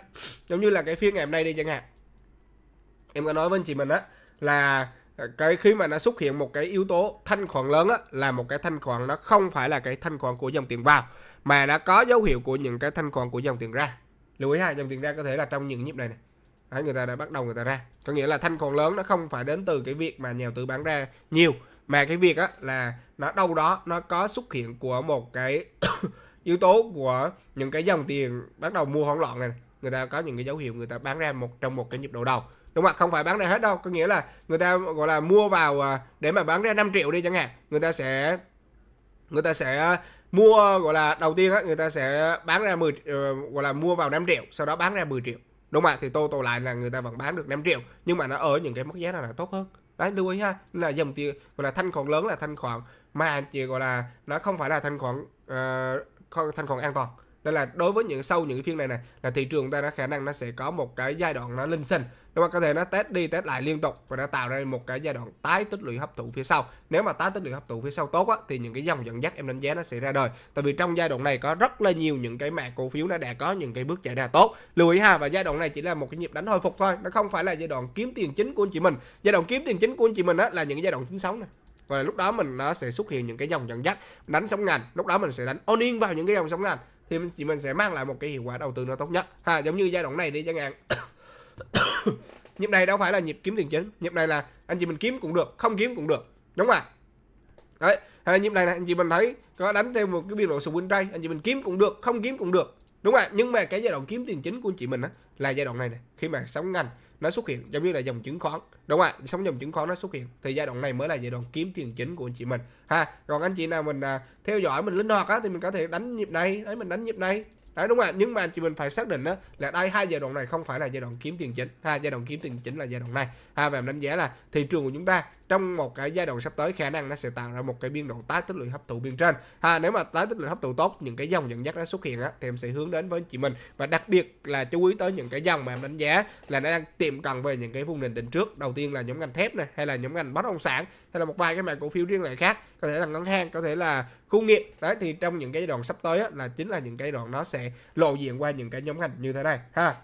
giống như là cái phiên ngày hôm nay đi chẳng hạn em có nói với anh chị mình á là cái khi mà nó xuất hiện một cái yếu tố thanh khoản lớn á, là một cái thanh khoản nó không phải là cái thanh khoản của dòng tiền vào mà nó có dấu hiệu của những cái thanh khoản của dòng tiền ra lưu ý ha dòng tiền ra có thể là trong những nhịp này này Đấy, người ta đã bắt đầu người ta ra có nghĩa là thanh khoản lớn nó không phải đến từ cái việc mà nhà đầu tư bán ra nhiều mà cái việc á, là nó đâu đó nó có xuất hiện của một cái yếu tố của những cái dòng tiền bắt đầu mua hoảng loạn này, này người ta có những cái dấu hiệu người ta bán ra một trong một cái nhịp độ đầu đúng không ạ không phải bán ra hết đâu có nghĩa là người ta gọi là mua vào à, để mà bán ra 5 triệu đi chẳng hạn người ta sẽ người ta sẽ mua gọi là đầu tiên á người ta sẽ bán ra 10 ờ, gọi là mua vào 5 triệu sau đó bán ra 10 triệu đúng không ạ thì tô tô lại là người ta vẫn bán được 5 triệu nhưng mà nó ở những cái mức giá nào là tốt hơn đấy lưu ý ha là dòng tiền gọi là thanh khoản lớn là thanh khoản mà chỉ gọi là nó không phải là thanh khoản uh, thanh khoản an toàn nên là đối với những sau những phiên này này là thị trường ta đã khả năng nó sẽ có một cái giai đoạn nó linh sinh các bạn có thể nó test đi test lại liên tục và nó tạo ra một cái giai đoạn tái tích lũy hấp thụ phía sau nếu mà tái tích lũy hấp thụ phía sau tốt á, thì những cái dòng dẫn dắt em đánh giá nó sẽ ra đời tại vì trong giai đoạn này có rất là nhiều những cái mã cổ phiếu nó đã có những cái bước chạy ra tốt lưu ý ha và giai đoạn này chỉ là một cái nhịp đánh hồi phục thôi nó không phải là giai đoạn kiếm tiền chính của anh chị mình giai đoạn kiếm tiền chính của anh chị mình á, là những cái giai đoạn chính sống này và lúc đó mình nó sẽ xuất hiện những cái dòng dẫn dắt đánh sóng ngành lúc đó mình sẽ đánh on in vào những cái dòng sóng ngành thì mình, chị mình sẽ mang lại một cái hiệu quả đầu tư nó tốt nhất ha giống như giai đoạn này đi chẳng hạn nhịp này đâu phải là nhịp kiếm tiền chính nhịp này là anh chị mình kiếm cũng được không kiếm cũng được đúng không ạ? đấy hay là nhịp này, này anh chị mình thấy có đánh theo một cái biên độ swing trade anh chị mình kiếm cũng được không kiếm cũng được đúng không ạ? nhưng mà cái giai đoạn kiếm tiền chính của anh chị mình á là giai đoạn này này khi mà sóng ngành nó xuất hiện giống như là dòng chứng khoán đúng không ạ sóng dòng chứng khoán nó xuất hiện thì giai đoạn này mới là giai đoạn kiếm tiền chính của anh chị mình ha còn anh chị nào mình à, theo dõi mình linh hoạt á thì mình có thể đánh nhịp này đấy mình đánh nhịp này đấy đúng không ạ nhưng mà chị mình phải xác định đó, là đây hai giai đoạn này không phải là giai đoạn kiếm tiền chính ha giai đoạn kiếm tiền chính là giai đoạn này ha và mình đánh giá là thị trường của chúng ta trong một cái giai đoạn sắp tới khả năng nó sẽ tạo ra một cái biên độ tái tích lũy hấp thụ biên trên ha nếu mà tái tích lũy hấp thụ tốt những cái dòng dẫn dắt nó xuất hiện á thì em sẽ hướng đến với chị mình và đặc biệt là chú ý tới những cái dòng mà em đánh giá là nó đang tiệm cần về những cái vùng nền định trước đầu tiên là nhóm ngành thép này hay là nhóm ngành bất động sản hay là một vài cái mảng cổ phiếu riêng lẻ khác có thể là ngân hàng có thể là khu nghiệp đấy thì trong những cái giai đoạn sắp tới á, là chính là những cái đoạn nó sẽ lộ diện qua những cái nhóm ngành như thế này ha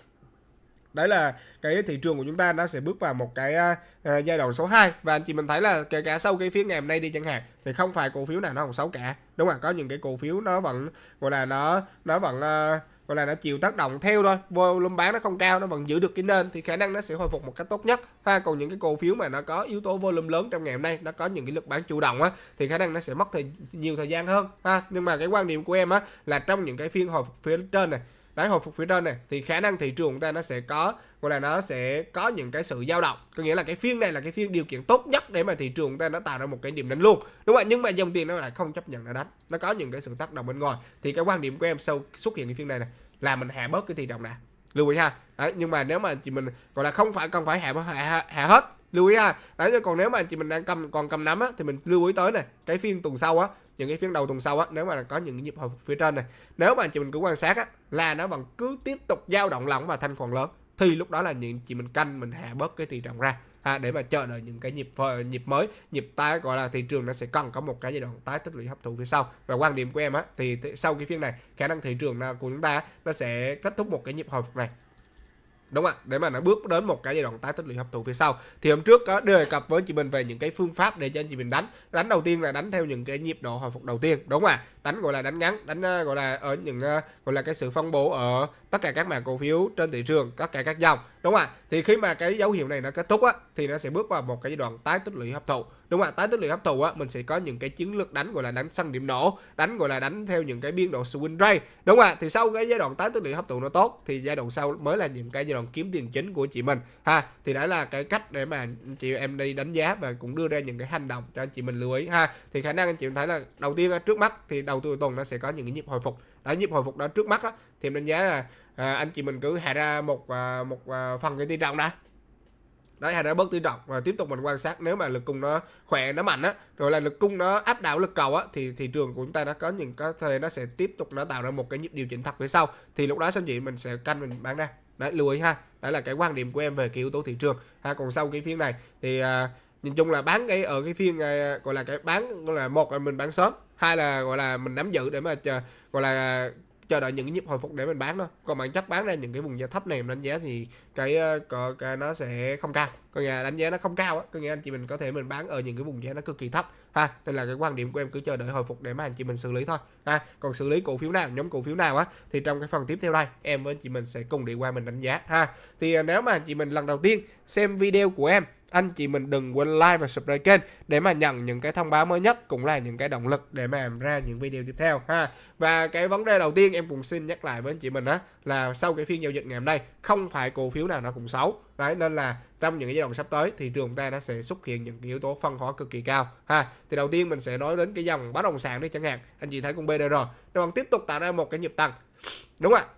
đấy là cái thị trường của chúng ta nó sẽ bước vào một cái à, à giai đoạn số 2 và anh chị mình thấy là kể cả sau cái phiên ngày hôm nay đi chẳng hạn thì không phải cổ phiếu nào nó còn xấu cả đúng không có những cái cổ phiếu nó vẫn gọi là nó nó vẫn à, gọi là nó chịu tác động theo thôi volume bán nó không cao nó vẫn giữ được cái nền thì khả năng nó sẽ hồi phục một cách tốt nhất ha còn những cái cổ phiếu mà nó có yếu tố volume lớn trong ngày hôm nay nó có những cái lực bán chủ động á thì khả năng nó sẽ mất thời nhiều thời gian hơn ha nhưng mà cái quan điểm của em á là trong những cái phiên hồi phục phía trên này đấy hồi phục phía trên này thì khả năng thị trường của ta nó sẽ có gọi là nó sẽ có những cái sự dao động có nghĩa là cái phiên này là cái phiên điều kiện tốt nhất để mà thị trường ta nó tạo ra một cái điểm đánh luôn đúng không ạ nhưng mà dòng tiền nó lại không chấp nhận nó đánh nó có những cái sự tác động bên ngoài thì cái quan điểm của em sau xuất hiện cái phiên này này là mình hạ bớt cái thị trường này lưu ý ha đấy nhưng mà nếu mà chị mình gọi là không phải cần phải hạ hạ, hạ hết lưu ý ha đấy còn nếu mà chị mình đang cầm còn cầm nắm á thì mình lưu ý tới này cái phiên tuần sau á những cái phiên đầu tuần sau á nếu mà có những nhịp hồi phục phía trên này nếu mà anh chị mình cứ quan sát á là nó vẫn cứ tiếp tục dao động lỏng và thanh khoản lớn thì lúc đó là những chị mình canh mình hạ bớt cái tỷ trọng ra ha, để mà chờ đợi những cái nhịp nhịp mới nhịp tái gọi là thị trường nó sẽ cần có một cái giai đoạn tái tích lũy hấp thụ phía sau và quan điểm của em á thì, sau cái phiên này khả năng thị trường của chúng ta nó sẽ kết thúc một cái nhịp hồi phục này đúng không ạ để mà nó bước đến một cái giai đoạn tái tích lũy hấp thụ phía sau thì hôm trước có đề cập với chị mình về những cái phương pháp để cho anh chị mình đánh đánh đầu tiên là đánh theo những cái nhịp độ hồi phục đầu tiên đúng không ạ đánh gọi là đánh ngắn đánh ờ, gọi là ở những ờ, gọi là cái sự phân bổ ở tất cả các mã cổ phiếu trên thị trường tất cả các dòng đúng không ạ thì khi mà cái dấu hiệu này nó kết thúc á thì nó sẽ bước vào một cái giai đoạn tái tích lũy hấp thụ đúng không ạ tái tích lũy hấp thụ á mình sẽ có những cái chiến lược đánh gọi là đánh săn điểm nổ đánh gọi là đánh theo những cái biên độ swing rate đúng không ạ thì sau cái giai đoạn tái tích lũy hấp thụ nó tốt thì giai đoạn sau mới là những cái giai đoạn kiếm tiền chính của chị mình ha thì đấy là cái cách để mà chị em đi đánh giá và cũng đưa ra những cái hành động cho chị mình lưu ý ha thì khả năng anh chị thấy là đầu tiên trước mắt thì đầu tuần nó sẽ có những cái nhịp hồi phục đó nhịp hồi phục đó trước mắt á, thì em đánh giá là à, anh chị mình cứ hạ ra một à, một à, phần cái tỷ trọng đã đấy hay nó bớt tứ trọng và tiếp tục mình quan sát nếu mà lực cung nó khỏe nó mạnh á rồi là lực cung nó áp đảo lực cầu á thì thị trường của chúng ta nó có những có thể nó sẽ tiếp tục nó tạo ra một cái nhịp điều chỉnh thật phía sau thì lúc đó sao chị mình sẽ canh mình bán ra đấy lưu ý ha đấy là cái quan điểm của em về cái yếu tố thị trường ha còn sau cái phiên này thì à, nhìn chung là bán cái ở cái phiên à, gọi là cái bán gọi là một là mình bán sớm hai là gọi là mình nắm giữ để mà chờ, gọi là chờ đợi những nhịp hồi phục để mình bán thôi còn bản chất bán ra những cái vùng giá thấp này mình đánh giá thì cái ờ, có cái nó sẽ không cao có nghĩa đánh giá nó không cao á có nghĩa anh chị mình có thể mình bán ở những cái vùng giá nó cực kỳ thấp ha nên là cái quan điểm của em cứ chờ đợi hồi phục để mà anh chị mình xử lý thôi ha còn xử lý cổ phiếu nào nhóm cổ phiếu nào á thì trong cái phần tiếp theo đây em với anh chị mình sẽ cùng đi qua mình đánh giá ha thì à, nếu mà anh chị mình lần đầu tiên xem video của em anh chị mình đừng quên like và subscribe kênh để mà nhận những cái thông báo mới nhất cũng là những cái động lực để mà làm ra những video tiếp theo ha và cái vấn đề đầu tiên em cũng xin nhắc lại với anh chị mình á là sau cái phiên giao dịch ngày hôm nay không phải cổ phiếu nào nó cũng xấu đấy nên là trong những cái giai đoạn sắp tới thị trường ta nó sẽ xuất hiện những cái yếu tố phân hóa cực kỳ cao ha thì đầu tiên mình sẽ nói đến cái dòng bất động sản đi chẳng hạn anh chị thấy con BDR nó vẫn tiếp tục tạo ra một cái nhịp tăng đúng không ạ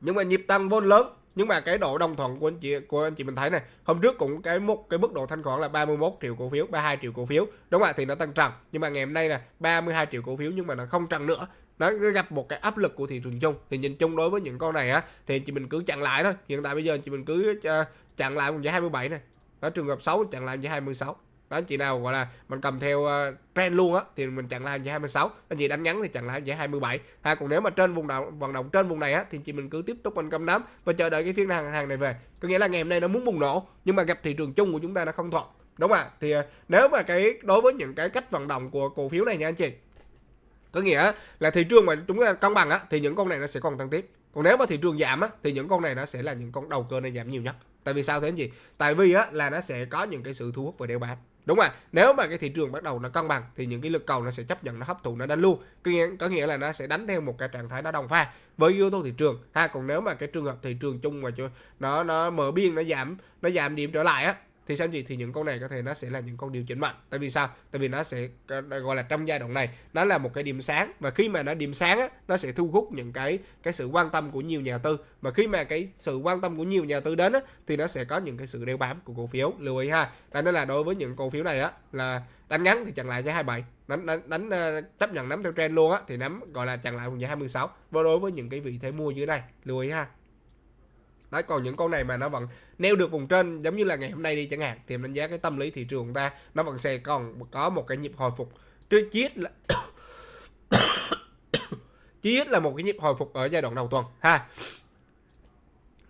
nhưng mà nhịp tăng vốn lớn nhưng mà cái độ đồng thuận của anh chị của anh chị mình thấy này hôm trước cũng cái mức cái mức độ thanh khoản là 31 triệu cổ phiếu 32 triệu cổ phiếu đúng không ạ thì nó tăng trần nhưng mà ngày hôm nay là 32 triệu cổ phiếu nhưng mà nó không trần nữa nó gặp một cái áp lực của thị trường chung thì nhìn chung đối với những con này á thì chị mình cứ chặn lại thôi hiện tại bây giờ chị mình cứ ờ, chặn lại vùng giá 27 này đó trường hợp xấu chặn lại vùng giá 26 đó anh chị nào gọi là mình cầm theo uh, trend luôn á thì mình chặn lại hai mươi sáu anh chị đánh ngắn thì chặn lại hai mươi bảy ha còn nếu mà trên vùng động vận động trên vùng này á thì chị mình cứ tiếp tục mình cầm nắm và chờ đợi cái phiên hàng hàng này về có nghĩa là ngày hôm nay nó muốn bùng nổ nhưng mà gặp thị trường chung của chúng ta nó không thuận đúng không ạ thì uh, nếu mà cái đối với những cái cách vận động của cổ phiếu này nha anh chị có nghĩa là thị trường mà chúng ta cân bằng á thì những con này nó sẽ còn tăng tiếp còn nếu mà thị trường giảm á thì những con này nó sẽ là những con đầu cơ này giảm nhiều nhất tại vì sao thế anh chị tại vì á là nó sẽ có những cái sự thu hút về đeo bán đúng rồi nếu mà cái thị trường bắt đầu nó cân bằng thì những cái lực cầu nó sẽ chấp nhận nó hấp thụ nó đánh luôn có nghĩa, có nghĩa là nó sẽ đánh theo một cái trạng thái nó đồng pha với yếu tố thị trường ha còn nếu mà cái trường hợp thị trường chung mà nó nó mở biên nó giảm nó giảm điểm trở lại á thì sao gì thì những con này có thể nó sẽ là những con điều chỉnh mạnh tại vì sao tại vì nó sẽ ờ, gọi là trong giai đoạn này nó là một cái điểm sáng và khi mà nó điểm sáng á, nó sẽ thu hút những cái cái sự quan tâm của nhiều nhà tư mà khi mà cái sự quan tâm của nhiều nhà tư đến á, thì nó sẽ có những cái sự đeo bám của cổ phiếu lưu ý ha tại nên là đối với những cổ phiếu này á là đánh ngắn thì chặn lại giá 27 đánh đánh, đánh ờ, chấp nhận nắm theo trend luôn á thì nắm gọi là chặn lại vùng giá 26 và đối với những cái vị thế mua dưới này lưu ý ha Đấy còn những con này mà nó vẫn neo được vùng trên giống như là ngày hôm nay đi chẳng hạn thì em đánh giá cái tâm lý thị trường ta nó vẫn sẽ còn có một cái nhịp hồi phục. Chứ chiết là chí ít là một cái nhịp hồi phục ở giai đoạn đầu tuần ha.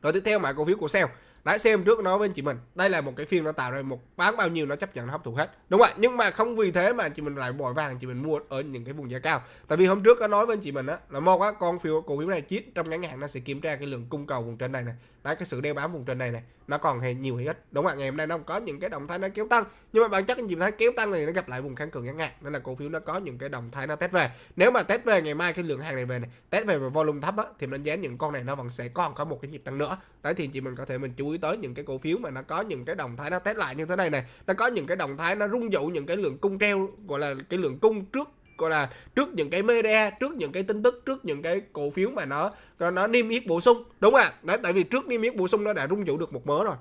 Rồi tiếp theo mã cổ phiếu của Sell đã xem trước nói với anh chị mình đây là một cái phiên nó tạo ra một bán bao nhiêu nó chấp nhận nó hấp thụ hết đúng không ạ nhưng mà không vì thế mà anh chị mình lại vội vàng chị mình mua ở những cái vùng giá cao tại vì hôm trước có nói với anh chị mình á là một á con phiếu cổ phiếu này chít trong ngắn hạn nó sẽ kiểm tra cái lượng cung cầu vùng trên này này đấy cái sự đeo bám vùng trên này này nó còn hay nhiều hay ít đúng không ạ ngày hôm nay nó có những cái động thái nó kéo tăng nhưng mà bản chất anh chị thấy kéo tăng này nó gặp lại vùng kháng cự ngắn hạn nên là cổ phiếu nó có những cái động thái nó test về nếu mà test về ngày mai cái lượng hàng này về này test về và volume thấp á thì mình đánh giá những con này nó vẫn sẽ còn có một cái nhịp tăng nữa đấy thì chị mình có thể mình chú ý hướng tới những cái cổ phiếu mà nó có những cái động thái nó test lại như thế này này nó có những cái động thái nó rung dụ những cái lượng cung treo gọi là cái lượng cung trước gọi là trước những cái media trước những cái tin tức trước những cái cổ phiếu mà nó nó niêm yết bổ sung đúng không ạ đấy tại vì trước niêm yết bổ sung nó đã rung dụ được một mớ rồi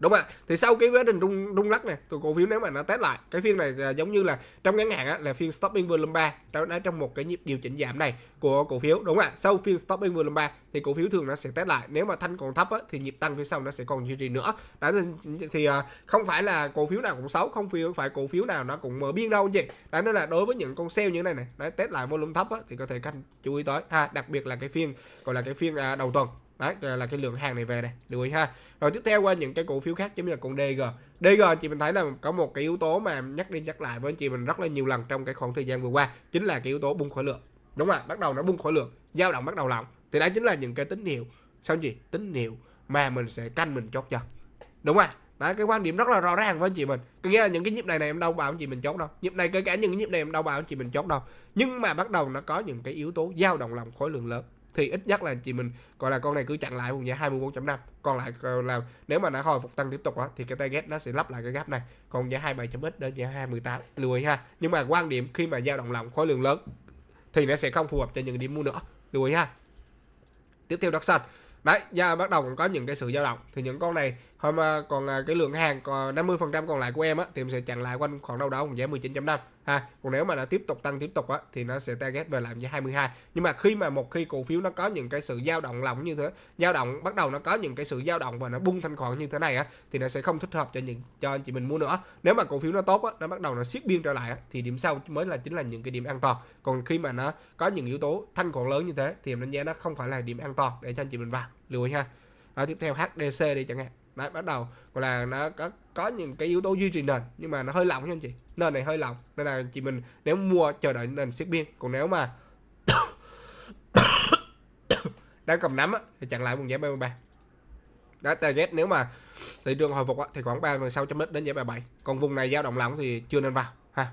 đúng rồi thì sau cái quá trình rung rung lắc này tụi cổ phiếu nếu mà nó test lại cái phiên này à, giống như là trong ngắn hạn á, là phiên stopping volume 3 trong trong một cái nhịp điều chỉnh giảm này của cổ phiếu đúng rồi sau phiên stopping volume 3 thì cổ phiếu thường nó sẽ test lại nếu mà thanh còn thấp á, thì nhịp tăng phía sau nó sẽ còn duy trì nữa đó thì à, không phải là cổ phiếu nào cũng xấu không phải cổ phiếu nào nó cũng mở biên đâu anh chị đó nên là đối với những con sale như thế này này đấy test lại volume thấp á, thì có thể canh chú ý tới ha đặc biệt là cái phiên gọi là cái phiên à, đầu tuần đấy là, cái lượng hàng này về này lưu ý ha rồi tiếp theo qua những cái cổ phiếu khác giống như là con DG DG chị mình thấy là có một cái yếu tố mà nhắc đi nhắc lại với anh chị mình rất là nhiều lần trong cái khoảng thời gian vừa qua chính là cái yếu tố bung khỏi lượng đúng không ạ? bắt đầu nó bung khỏi lượng dao động bắt đầu lỏng thì đấy chính là những cái tín hiệu sao gì tín hiệu mà mình sẽ canh mình chốt dần đúng không ạ? Đó cái quan điểm rất là rõ ràng với anh chị mình có nghĩa là những cái nhịp này này em đâu bảo anh chị mình chốt đâu nhịp này kể cả những nhịp này em đâu bảo anh chị mình chốt đâu nhưng mà bắt đầu nó có những cái yếu tố dao động lòng khối lượng lớn thì ít nhất là chị mình gọi là con này cứ chặn lại vùng giá 24.5 còn lại là nếu mà nó hồi phục tăng tiếp tục á thì cái target nó sẽ lắp lại cái gap này còn giá 27.x đến giá 28 lưu ý ha nhưng mà quan điểm khi mà dao động lòng khối lượng lớn thì nó sẽ không phù hợp cho những điểm mua nữa lưu ý ha tiếp theo đất xanh đấy ra bắt đầu còn có những cái sự dao động thì những con này hôm à, còn à, cái lượng hàng còn 50% còn lại của em á thì em sẽ chặn lại quanh khoảng đâu đó cùng giá 19.5 ha còn nếu mà nó tiếp tục tăng tiếp tục á thì nó sẽ target về lại giá 22 nhưng mà khi mà một khi cổ phiếu nó có những cái sự dao động lỏng như thế dao động bắt đầu nó có những cái sự dao động và nó bung thanh khoản như thế này á thì nó sẽ không thích hợp cho những cho anh chị mình mua nữa nếu mà cổ phiếu nó tốt á nó bắt đầu nó siết biên trở lại á, thì điểm sau mới là chính là những cái điểm an toàn còn khi mà nó có những yếu tố thanh khoản lớn như thế thì em đánh giá nó không phải là điểm an toàn để cho anh chị mình vào lưu ý ha ở tiếp theo HDC đi chẳng hạn Đấy, bắt đầu còn là nó có có những cái yếu tố duy trì nền nhưng mà nó hơi lỏng nha anh chị nền này hơi lỏng nên là chị mình nếu mua chờ đợi nền xếp biên còn nếu mà đang cầm nắm á, thì chặn lại vùng giá 33 đó ghét nếu mà thị trường hồi phục á, thì khoảng 3600 x đến giá 37 còn vùng này dao động lỏng thì chưa nên vào ha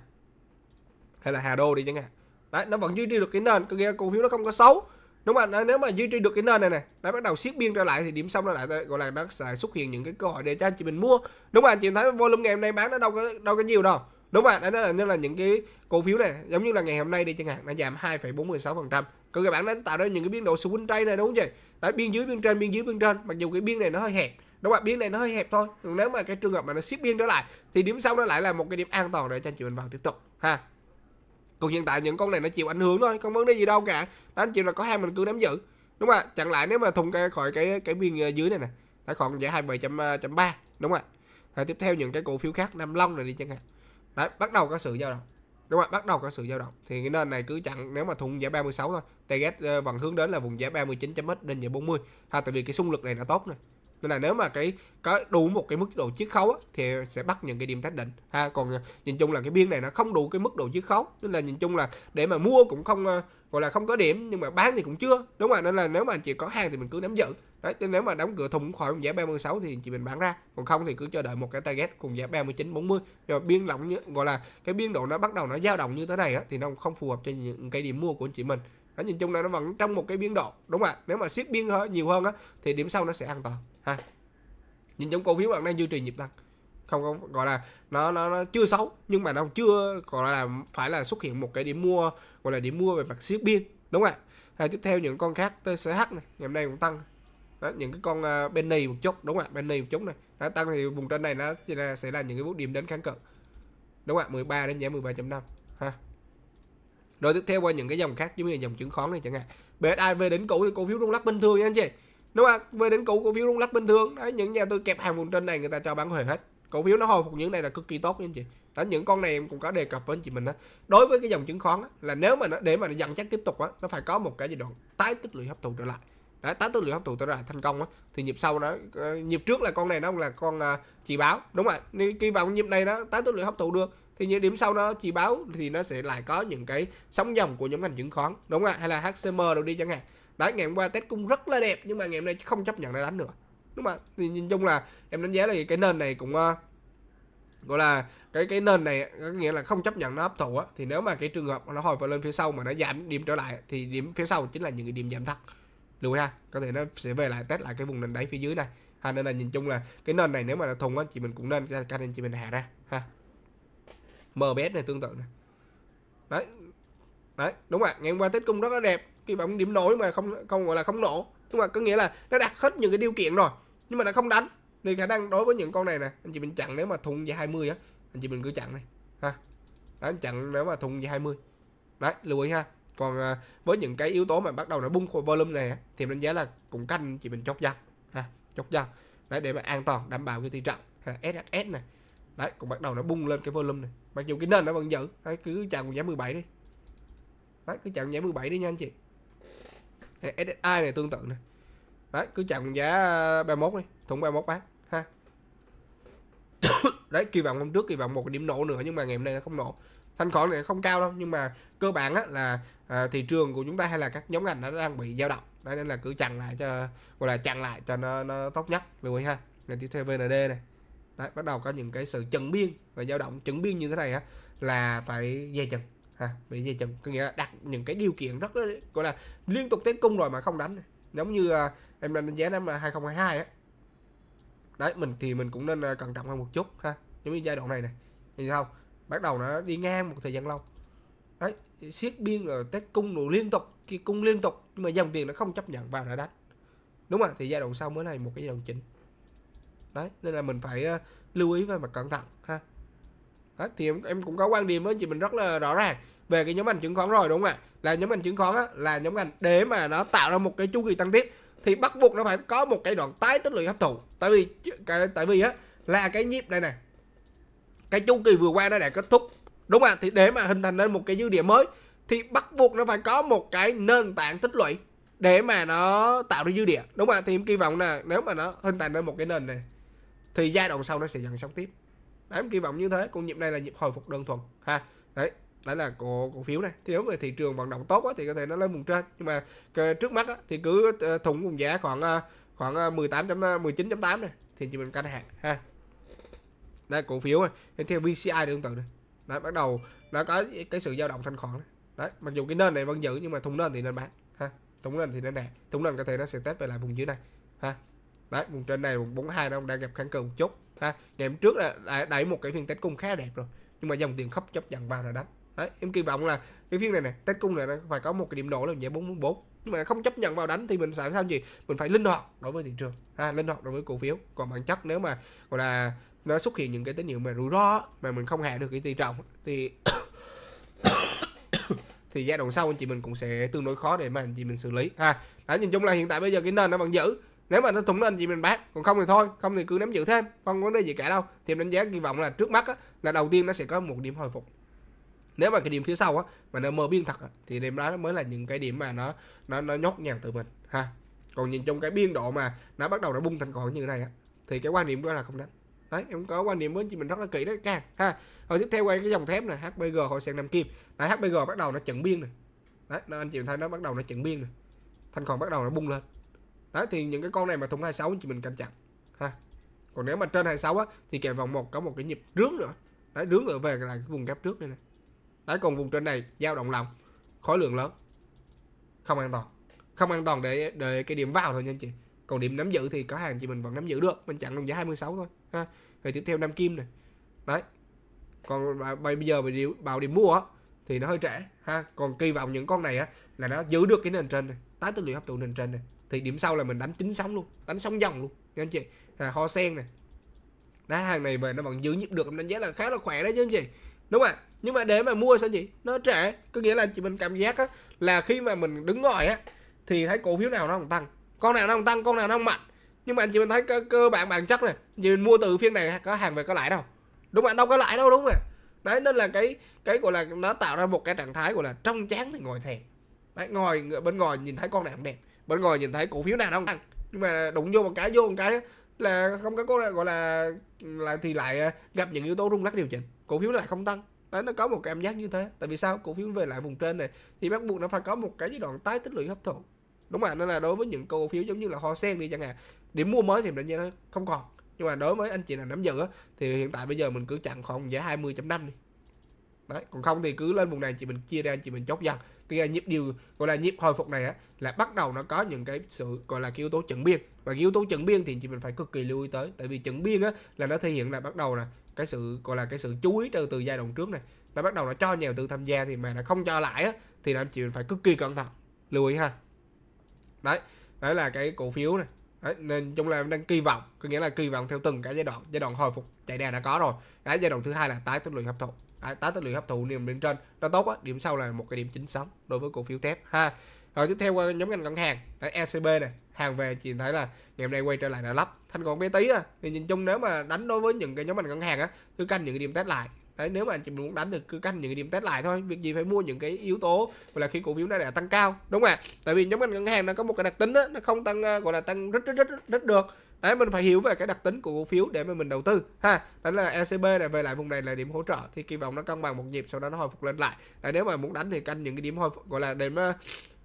hay là Hà Đô đi chẳng hạn đấy nó vẫn duy trì được cái nền có nghĩa cổ phiếu nó không có xấu đúng rồi nếu mà duy trì được cái nền này này nó bắt đầu siết biên trở lại thì điểm xong lại gọi là nó sẽ xuất hiện những cái cơ hội để cho anh chị mình mua đúng rồi anh chị thấy volume ngày hôm nay bán nó đâu có đâu có nhiều đâu đúng rồi đó là nên là những cái cổ phiếu này giống như là ngày hôm nay đi chẳng hạn nó giảm 2,46% cơ các bạn nó tạo ra những cái biến độ swing trade này đúng không chị đấy biên dưới biên trên biên dưới biên trên mặc dù cái biên này nó hơi hẹp đúng không biên này nó hơi hẹp thôi nếu mà cái trường hợp mà nó siết biên trở lại thì điểm sau nó lại là một cái điểm an toàn để cho anh chị mình vào tiếp tục ha còn hiện tại những con này nó chịu ảnh hưởng thôi không vấn đề gì đâu cả đó anh chịu là có hai mình cứ nắm giữ đúng không ạ Chặn lại nếu mà thùng cái khỏi cái cái biên ờ, dưới này nè đã còn giải hai bảy chấm ờ, chấm ba đúng không ạ tiếp theo những cái cổ phiếu khác nam long này đi chẳng hạn đấy bắt đầu có sự dao động đúng không ạ? bắt đầu có sự dao động thì cái nền này cứ chặn nếu mà thùng giá 36 thôi TGS ờ, vẫn hướng đến là vùng giá 39.x đến giá 40 ha tại vì cái xung lực này nó tốt này nên là nếu mà cái có đủ một cái mức độ chiết khấu á, thì sẽ bắt những cái điểm tách định ha còn à, nhìn chung là cái biên này nó không đủ cái mức độ chiết khấu nên là nhìn chung là để mà mua cũng không à, gọi là không có điểm nhưng mà bán thì cũng chưa đúng rồi nên là nếu mà anh chị có hàng thì mình cứ nắm giữ đấy nếu mà đóng cửa thùng khỏi giá 36 thì chị mình bán ra còn không thì cứ chờ đợi một cái target cùng giá 39 40 rồi biên lỏng như, gọi là cái biên độ nó bắt đầu nó dao động như thế này á, thì nó không phù hợp cho những cái điểm mua của anh chị mình nó nhìn chung là nó vẫn trong một cái biên độ đúng không ạ nếu mà siết biên hơn nhiều hơn á thì điểm sau nó sẽ an toàn ha nhìn chung cổ phiếu bạn đang duy trì nhịp tăng không không gọi là nó nó, nó chưa xấu nhưng mà nó chưa gọi là phải là xuất hiện một cái điểm mua gọi là điểm mua về mặt siết biên đúng không ạ hay tiếp theo những con khác TCH này ngày hôm nay cũng tăng đó, những cái con uh, à, Benny một chút đúng không ạ Benny một chút này đã tăng thì vùng trên này nó là sẽ là những cái bước điểm đến kháng cự đúng không ạ 13 đến giá 13.5 ha rồi tiếp theo qua những cái dòng khác giống như dòng chứng khoán này chẳng hạn BSI về đỉnh cũ thì cổ phiếu rung lắc bình thường nha anh chị đúng không về đỉnh cũ cổ phiếu rung lắc bình thường đấy những nhà tôi kẹp hàng vùng trên này người ta cho bán huề hết cổ phiếu nó hồi phục những này là cực kỳ tốt nha anh chị đó những con này em cũng có đề cập với anh chị mình đó đối với cái dòng chứng khoán đó, là nếu mà nó để mà nó dằn chắc tiếp tục á nó phải có một cái giai đoạn tái tích lũy hấp thụ trở lại đó, tái tích lũy hấp thụ trở lại thành công á thì nhịp sau đó ờ, nhịp trước là con này nó là con à, chỉ báo đúng rồi kỳ vọng nhịp này nó tái tích lũy hấp thụ được thì những điểm sau nó chỉ báo thì nó sẽ lại có những cái sóng dòng của nhóm ngành chứng khoán đúng không ạ hay là HCM đâu đi chẳng hạn đấy ngày hôm qua test cung rất là đẹp nhưng mà ngày hôm nay không chấp nhận để đánh nữa đúng không ạ thì nhìn chung là em đánh giá là cái nền này cũng ờ, gọi là cái cái nền này có nghĩa là không chấp nhận nó hấp thụ á thì nếu mà cái trường hợp nó hồi phải lên phía sau mà nó giảm điểm trở lại thì điểm phía sau chính là những cái điểm giảm thật lưu ha có thể nó sẽ về lại test lại cái vùng nền đáy phía dưới này ha nên là nhìn chung là cái nền này nếu mà nó thùng á thì mình cũng nên canh anh chị mình hạ ra MBS này tương tự này đấy đấy đúng rồi ngày hôm qua tết cung rất là đẹp kỳ vọng điểm nổi mà không không gọi là không nổ nhưng mà có nghĩa là nó đạt hết những cái điều kiện rồi nhưng mà nó không đánh thì khả năng đối với những con này nè anh chị mình chặn nếu mà thùng về 20 á anh chị mình cứ chặn này ha đó, chặn nếu mà thùng về 20 đấy lưu ý ha còn à, với những cái yếu tố mà bắt đầu nó bung volume này á, thì đánh giá là cũng canh chị mình chốt dần ha chốt dần đấy để mà an toàn đảm bảo cái thị trọng ha, SHS này đấy cũng bắt đầu nó bung lên cái volume này mặc dù cái nền nó vẫn giữ đấy, cứ chặn con giá 17 đi đấy cứ chặn giá 17 đi nha anh chị SSI này tương tự này đấy cứ chặn giá 31 đi thủng 31 bán ha đấy kỳ vọng hôm trước kỳ vọng một cái điểm nổ nữa nhưng mà ngày hôm nay nó không nổ thanh khoản này không cao đâu nhưng mà cơ bản á, là à, thị trường của chúng ta hay là các nhóm ngành nó đang bị dao động đấy, nên là cứ chặn lại cho gọi là chặn lại cho nó, nó tốt nhất lưu ý ha ngày tiếp theo VND này Đấy, bắt đầu có những cái sự chấn biên và dao động chấn biên như thế này á là phải dè chừng ha bị dè chừng có nghĩa là đặt những cái điều kiện rất gọi là liên tục tấn cung rồi mà không đánh giống như à, em đang đánh giá năm 2022 á đấy mình thì mình cũng nên à, cẩn trọng hơn một chút ha giống như giai đoạn này này nhìn không bắt đầu nó đi ngang một thời gian lâu đấy siết biên rồi test cung rồi liên tục kia cung liên tục nhưng mà dòng tiền nó không chấp nhận vào nó đánh đúng không thì giai đoạn sau mới này một cái giai đoạn chỉnh đấy nên là mình phải uh, lưu ý và mà cẩn thận ha đấy, thì em, em cũng có quan điểm với chị mình rất là rõ ràng về cái nhóm ngành chứng khoán rồi đúng không ạ là nhóm ngành chứng khoán á, là nhóm ngành để mà nó tạo ra một cái chu kỳ tăng tiếp thì bắt buộc nó phải có một cái đoạn tái tích lũy hấp thụ tại vì cái tại vì á là cái nhịp đây này cái chu kỳ vừa qua nó đã kết thúc đúng không ạ thì để mà hình thành nên một cái dư địa mới thì bắt buộc nó phải có một cái nền tảng tích lũy để mà nó tạo ra dư địa đúng không ạ thì em kỳ vọng là nếu mà nó hình thành nên một cái nền này thì giai đoạn sau nó sẽ dần sóng tiếp đấy, em kỳ vọng như thế còn nhịp này là nhịp hồi phục đơn thuần ha đấy đấy là cổ cổ phiếu này thì nếu về thị trường vận động tốt quá thì có thể nó lên vùng trên nhưng mà trước mắt á, thì cứ ờ, thủng vùng giá khoảng ờ, khoảng 18 ờ, 19.8 này thì chỉ mình canh hàng ha đây cổ phiếu này theo VCI tương tự này đấy bắt đầu nó có cái sự dao động thanh khoản này. đấy mặc dù cái nền này vẫn giữ nhưng mà thủng nền thì nên bán ha thủng nền thì nên nè thủng nền có thể nó sẽ test về lại vùng dưới này ha đấy vùng trên này vùng 42 nó đang gặp kháng cự một chút ha ngày hôm trước là đã đẩy một cái phiên tết cung khá đẹp rồi nhưng mà dòng tiền khóc chấp nhận vào rồi đánh đấy em kỳ vọng là cái phiên này này tết cung này nó phải có một cái điểm nổ là nhẹ 444 nhưng mà không chấp nhận vào đánh thì mình phải sao gì mình phải linh hoạt đối với thị trường ha linh hoạt đối với cổ phiếu còn bản chất nếu mà gọi là nó xuất hiện những cái tín hiệu mà rủi ro mà mình không hạ được cái tỷ trọng thì thì giai đoạn sau anh chị mình cũng sẽ tương đối khó để mà anh chị mình xử lý ha đấy nhìn chung là hiện tại bây giờ cái nền nó vẫn giữ nếu mà nó thủng lên thì mình bán còn không thì thôi không thì cứ nắm giữ thêm không có vấn đề gì cả đâu thì đánh giá kỳ vọng là trước mắt á, là đầu tiên nó sẽ có một điểm hồi phục nếu mà cái điểm phía sau á mà nó mơ biên thật á, thì điểm đó nó mới là những cái điểm mà nó nó nó nhót nhàng từ mình ha còn nhìn trong cái biên độ mà nó bắt đầu nó bung thành cỏ như thế này á thì cái quan điểm đó là không đánh đấy em có quan điểm với chị mình rất là kỹ đấy càng ha rồi tiếp theo quay cái dòng thép này HBG hội sang nam kim là HBG bắt đầu nó chận biên này đấy nó anh chị thấy nó bắt đầu nó chận biên này thanh còn bắt đầu nó bung lên đấy thì những cái con này mà thủng 26 anh chị mình canh chặt ha còn nếu mà trên 26 á thì kèm vòng một có một cái nhịp rướng nữa đấy rướng nữa về là cái vùng gap trước đây này đấy còn vùng trên này dao động lòng khối lượng lớn không an toàn không an toàn để để cái điểm vào thôi nha anh chị còn điểm nắm giữ thì có hàng chị mình vẫn nắm giữ được mình chặn đồng giá 26 thôi ha thì tiếp theo nam kim này đấy còn bây giờ mà đi bảo điểm mua á thì nó hơi trễ ha còn kỳ vọng những con này á là nó giữ được cái nền trên này tái tư liệu hấp thụ nền trên này thì điểm sau là mình đánh chính sóng luôn đánh sóng dòng luôn nha anh chị à, ho sen này đá hàng này về nó vẫn giữ nhịp được em đánh giá là khá là khỏe đấy chứ anh chị đúng không ạ nhưng mà để mà mua sao chị nó trẻ có nghĩa là chị mình cảm giác á, là khi mà mình đứng ngồi á thì thấy cổ phiếu nào nó không tăng con nào nó không tăng con nào nó không mạnh nhưng mà anh chị mình thấy cơ, cơ bản bản chất này chị mình mua từ phiên này có hàng về có lãi đâu đúng không đâu có lãi đâu đúng không ạ đấy nên là cái cái gọi là nó tạo ra một cái trạng thái gọi là trong chán thì ngồi thèm đấy ngồi bên ngồi nhìn thấy con này không đẹp bên ngồi nhìn thấy cổ phiếu nào nó không nhưng mà đụng vô một cái vô một cái là không có có gọi là là thì lại à, gặp những yếu tố rung lắc điều chỉnh cổ phiếu lại không tăng đấy nó có một cảm giác như thế tại vì sao cổ phiếu về lại vùng trên này thì bắt buộc nó phải có một cái giai đoạn tái tích lũy hấp thụ đúng rồi nên là đối với những cổ phiếu giống như là hoa sen đi chẳng hạn điểm mua mới thì mình nó không còn nhưng mà đối với anh chị nào nắm giữ thì hiện tại bây giờ mình cứ chặn khoảng giá 20.5 đi đấy còn không thì cứ lên vùng này chị mình chia ra chị mình chốt dần cái nhịp điều gọi là nhịp hồi phục này á là bắt đầu nó có những cái sự gọi là cái yếu tố chẩn biên và cái yếu tố chẩn biên thì chị mình phải cực kỳ lưu ý tới tại vì chẩn biên á là nó thể hiện là bắt đầu là cái sự gọi là cái sự chú ý từ từ giai đoạn trước này nó bắt đầu nó cho nhà đầu tư tham gia thì mà nó không cho lại á thì làm chị mình phải cực kỳ cẩn thận lưu ý ha đấy đấy là cái cổ phiếu này Đấy, nên chung là em đang kỳ vọng có nghĩa là kỳ vọng theo từng cái giai đoạn giai đoạn hồi phục chạy đà đã có rồi cái giai đoạn thứ hai là tái tích lũy hấp thụ đấy, tái tích lũy hấp thụ niềm bên trên nó tốt á điểm sau là một cái điểm chính sống đối với cổ phiếu thép e ha rồi tiếp theo qua nhóm ngành ngân hàng đấy, ECB này hàng về chị thấy là ngày hôm nay quay trở lại đã lắp thanh còn bé tí á, à, thì nhìn chung nếu mà đánh đối với những cái nhóm ngành ngân hàng á cứ canh những cái điểm test lại Đấy, nếu mà anh chị muốn đánh được cứ canh những cái điểm test lại thôi việc gì phải mua những cái yếu tố gọi là khi cổ phiếu này đã tăng cao đúng không ạ tại vì nhóm ngành ngân hàng nó có một cái đặc tính đó, nó không tăng à, gọi là tăng rất rất rất rất được đấy mình phải hiểu về cái đặc tính của cổ phiếu để mà mình đầu tư ha đó là ECB này về lại vùng này là điểm hỗ trợ thì kỳ vọng nó cân bằng một nhịp sau đó nó hồi phục lên lại đấy nếu mà muốn đánh thì canh những cái điểm hồi phục, gọi là điểm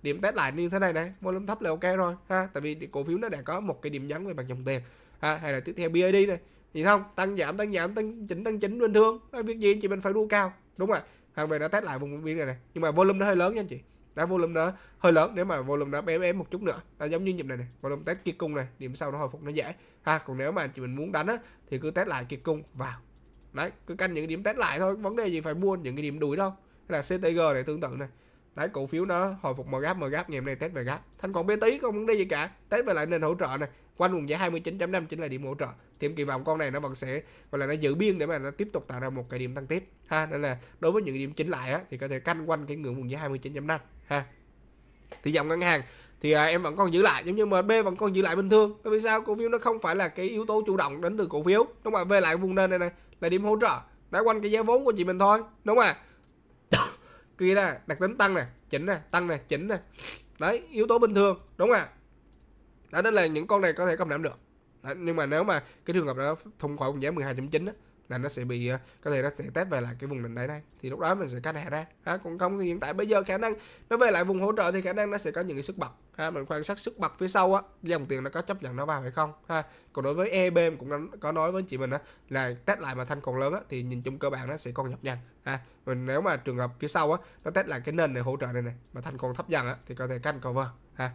điểm test lại như thế này này volume thấp là ok rồi ha tại vì cổ phiếu nó đã có một cái điểm nhấn về mặt dòng tiền ha hay là tiếp theo BID này thì không tăng giảm tăng giảm tăng chỉnh tăng chỉnh bình thường đó việc gì anh chị mình phải đua cao đúng rồi hàng về đã test lại vùng biên này này nhưng mà volume nó hơi lớn nha anh chị đã volume nó hơi lớn nếu mà volume nó bé bé một chút nữa nó giống như nhịp này này volume test kia cung này điểm sau nó hồi phục nó dễ ha còn nếu mà anh chị mình muốn đánh á thì cứ test lại kiệt cung vào đấy cứ canh những cái điểm test lại thôi vấn đề gì phải mua những cái điểm đuổi đâu hay là ctg này tương tự này Đấy cổ phiếu nó hồi phục MGAP MGAP ngày hôm nay test về gap Thanh còn BTI không muốn đi gì cả Test về lại nền hỗ trợ này quanh vùng giá 29.5 chính là điểm hỗ trợ thì em kỳ vọng con này nó vẫn sẽ gọi là nó giữ biên để mà nó tiếp tục tạo ra một cái điểm tăng tiếp ha nên là đối với những điểm chính lại á, thì có thể canh quanh cái ngưỡng vùng giá 29.5 ha thì dòng ngân hàng thì à, em vẫn còn giữ lại giống như MB vẫn còn giữ lại bình thường tại vì sao cổ phiếu nó không phải là cái yếu tố chủ động đến từ cổ phiếu đúng không ạ về lại vùng nền này này là điểm hỗ trợ đã quanh cái giá vốn của chị mình thôi đúng không ạ kia ra đặc tính tăng nè chỉnh nè tăng nè chỉnh nè đấy yếu tố bình thường đúng không ạ đó nên là những con này có thể công nắm được đó, nhưng mà nếu mà cái trường hợp đó thông khỏi vùng giá 12.9 á là nó sẽ bị ờ, có thể nó sẽ test về lại cái vùng đỉnh đáy này thì lúc đó mình sẽ cắt hạ ra à, còn không thì hiện tại bây giờ khả năng nó về lại vùng hỗ trợ thì khả năng nó sẽ có những cái sức bật ha mình quan sát sức bật phía sau á dòng tiền nó có chấp nhận nó vào hay không ha còn đối với EB cũng có nói với chị mình á là test lại mà thanh còn lớn á thì nhìn chung cơ bản nó sẽ còn nhập dần ha mình nếu mà trường hợp phía sau á nó test lại cái nền này hỗ trợ này này mà thanh còn thấp dần á thì có thể canh cover ha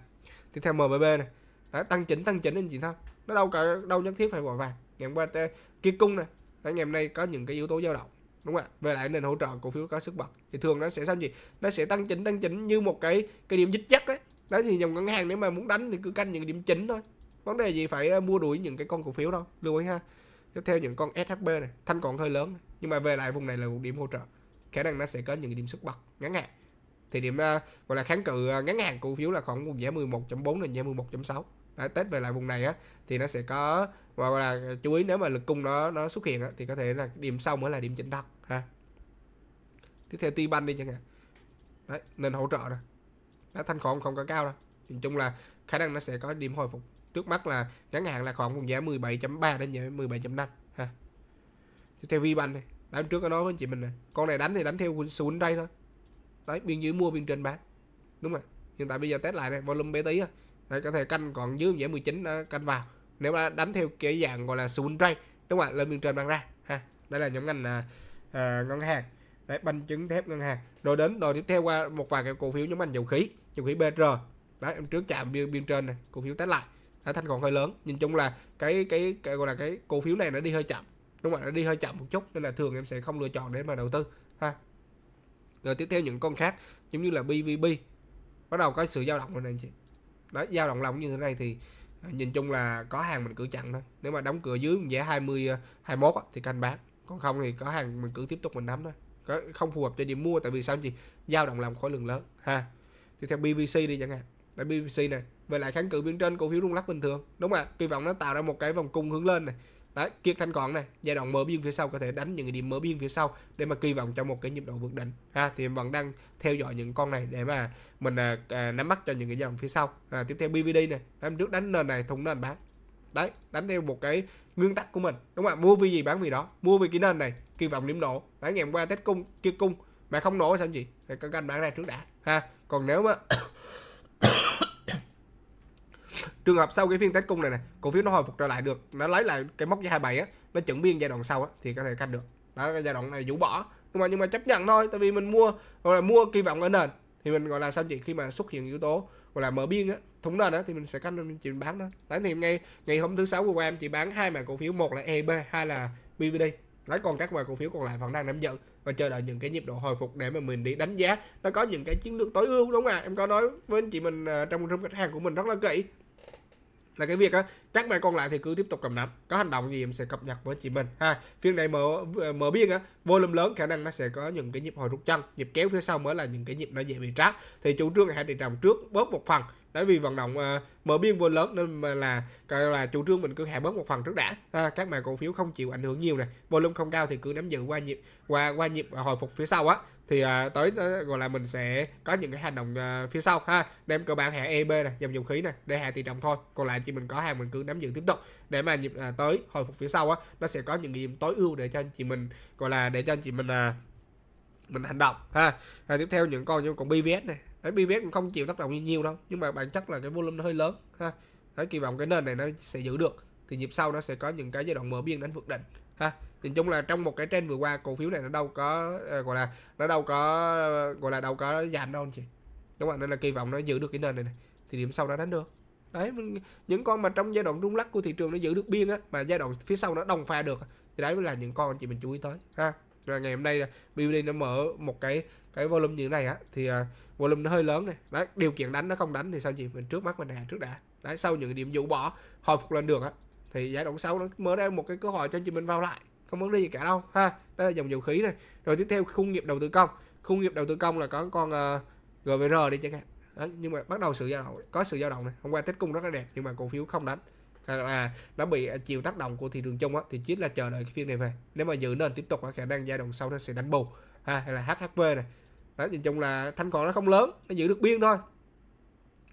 tiếp theo MBB này Đấy, tăng chỉnh tăng chỉnh anh chị thôi nó đâu cả đâu nhất thiết phải vội vàng ngày hôm qua kia cung này Đấy, ngày hôm nay có những cái yếu tố dao động đúng không ạ về lại nền hỗ trợ cổ phiếu có sức bật thì thường nó sẽ sao gì nó sẽ tăng chỉnh tăng chỉnh như một cái cái điểm dích chắc đấy đấy thì dòng ngân hàng nếu mà muốn đánh thì cứ canh những điểm chính thôi vấn đề gì phải ờ, mua đuổi những cái con cổ phiếu đâu lưu ý ha tiếp theo những con shb này thanh còn hơi lớn nhưng mà về lại vùng này là một điểm hỗ trợ khả năng nó sẽ có những điểm xuất bật ngắn hạn thì điểm uh, gọi là kháng cự uh, ngắn hạn cổ phiếu là khoảng vùng giá 11.4 đến giá 11.6 Đấy, Tết về lại vùng này á thì nó sẽ có và gọi là chú ý nếu mà lực cung nó nó xuất hiện á, thì có thể là điểm sau mới là điểm chỉnh đất ha tiếp theo T-Bank đi chẳng hạn đấy nên hỗ trợ rồi đó, thanh khoản không có cao đâu nhìn chung là khả năng nó sẽ có điểm hồi phục trước mắt là ngắn hạn là khoảng vùng giá 17.3 đến 17.5 ha tiếp theo VBank này đã trước có nói với anh chị mình này con này đánh thì đánh theo xu hướng đây thôi đấy biên dưới mua biên trên bán đúng rồi hiện tại bây giờ test lại này volume bé tí á, có thể canh còn dưới vùng giá 19 đó, ờ, canh vào nếu mà đánh theo cái dạng gọi là xu hướng đây đúng rồi lên biên trên bán ra ha đây là nhóm ngành à, à, ngân hàng Đấy, banh chứng thép ngân hàng rồi đến rồi tiếp theo qua một vài cái cổ phiếu nhóm ngành dầu khí dầu khí BR đấy em trước chạm biên, biên trên này cổ phiếu test lại đã thanh còn hơi lớn nhìn chung là cái, cái cái gọi là cái cổ phiếu này nó đi hơi chậm đúng không ạ nó đi hơi chậm một chút nên là thường em sẽ không lựa chọn để mà đầu tư ha rồi tiếp theo những con khác giống như là BVB bắt đầu có sự dao động rồi này chị đấy dao động lòng như thế này thì à, nhìn chung là có hàng mình cứ chặn thôi nếu mà đóng cửa dưới giá 20 21 à, thì canh bán còn không thì có hàng mình cứ tiếp tục mình nắm thôi không phù hợp cho điểm mua tại vì sao gì dao động làm khối lượng lớn ha thì theo BVC đi chẳng hạn tại BVC này về lại kháng cự bên trên cổ phiếu rung lắc bình thường đúng không ạ kỳ vọng nó tạo ra một cái vòng cung hướng lên này đấy kiệt thanh còn này giai đoạn mở biên phía sau có thể đánh những cái điểm mở biên phía sau để mà kỳ vọng cho một cái nhịp độ vượt đỉnh ha thì em vẫn đang theo dõi những con này để mà mình à, à nắm bắt cho những cái dòng phía sau à, tiếp theo BVD này em trước đánh nền này thủng nền bán đấy đánh theo một cái nguyên tắc của mình đúng không ạ mua vì gì bán vì đó mua vì cái nền này kỳ vọng điểm nổ đấy ngày hôm qua tết cung kia cung mà không nổ sao chị thì cần canh bán ra trước đã ha còn nếu mà trường hợp sau cái phiên tết cung này này cổ phiếu nó hồi phục trở lại được nó lấy lại cái mốc giá 27 á nó chuẩn biên giai đoạn sau á thì có thể canh được đó cái giai đoạn này rũ bỏ nhưng mà nhưng mà chấp nhận thôi tại vì mình mua gọi là mua kỳ vọng ở nền thì mình gọi là sao chị khi mà xuất hiện yếu tố gọi là mở biên á thủng nền đó thì mình sẽ canh mình chịu bán đó đấy thì ngay ngày hôm thứ sáu vừa qua em chỉ bán hai mã cổ phiếu một là EB hai là BVD lấy còn các mã cổ phiếu còn lại vẫn đang nắm giữ và chờ đợi những cái nhịp độ hồi phục để mà mình đi đánh giá nó có những cái chiến lược tối ưu đúng không ạ à? em có nói với anh chị mình à, trong trong khách hàng của mình rất là kỹ là cái việc á các bạn còn lại thì cứ tiếp tục cầm nắm có hành động gì em sẽ cập nhật với chị mình ha phiên này mở mở biên á volume lớn khả năng nó sẽ có những cái nhịp hồi rút chân nhịp kéo phía sau mới là những cái nhịp nó dễ bị tráp thì chủ trương hãy đi trồng trước bớt một phần tại vì vận động à, mở biên vô lớn nên mà là gọi là chủ trương mình cứ hạ bớt một phần trước đã à, các mã cổ phiếu không chịu ảnh hưởng nhiều này volume không cao thì cứ nắm giữ qua nhịp qua qua nhịp hồi phục phía sau á thì à, tới à, gọi là mình sẽ có những cái hành động à, phía sau ha đem cơ bản hạ EB này dòng dầu khí này để hạ tỷ trọng thôi còn lại chỉ mình có hàng mình cứ nắm giữ tiếp tục để mà nhịp à, tới hồi phục phía sau á nó sẽ có những cái điểm tối ưu để cho anh chị mình gọi là để cho anh chị mình à, mình hành động ha rồi tiếp theo những con như con BVS này đấy BVS cũng không chịu tác động như nhiều đâu nhưng mà bản chất là cái volume nó hơi lớn ha đấy kỳ vọng cái nền này nó sẽ giữ được thì nhịp sau nó sẽ có những cái giai đoạn mở biên đánh vượt đỉnh ha nhìn chung là trong một cái trend vừa qua cổ phiếu này nó đâu có ờ, gọi là nó đâu có gọi là đâu có giảm đâu anh chị đúng không nên là kỳ vọng nó giữ được cái nền này, này thì điểm sau nó đánh được đấy những con mà trong giai đoạn rung lắc của thị trường nó giữ được biên á mà giai đoạn phía sau nó đồng pha được thì đấy mới là những con anh chị mình chú ý tới ha rồi ngày hôm nay BVD nó mở một cái cái volume như thế này á thì uh, volume nó hơi lớn này đấy điều kiện đánh nó không đánh thì sao gì mình trước mắt mình hàng trước đã đấy sau những điểm vụ bỏ hồi phục lên được á thì giai đoạn sau nó mở ra một cái cơ hội cho chị mình vào lại không vấn đi gì cả đâu ha đây là dòng dầu khí này rồi tiếp theo khung nghiệp đầu tư công khung nghiệp đầu tư công là có con uh, ờ, gvr đi chẳng hạn đấy, nhưng mà bắt đầu sự dao động có sự dao động này hôm qua tết cung rất là đẹp nhưng mà cổ phiếu không đánh hay là nó bị ờ, chịu tác động của thị trường chung á thì chính là chờ đợi cái phiên này về nếu mà giữ nền tiếp tục á khả năng giai đoạn sau nó sẽ đánh bù ha hay là hhv này đó nhìn chung là thanh khoản nó không lớn nó giữ được biên thôi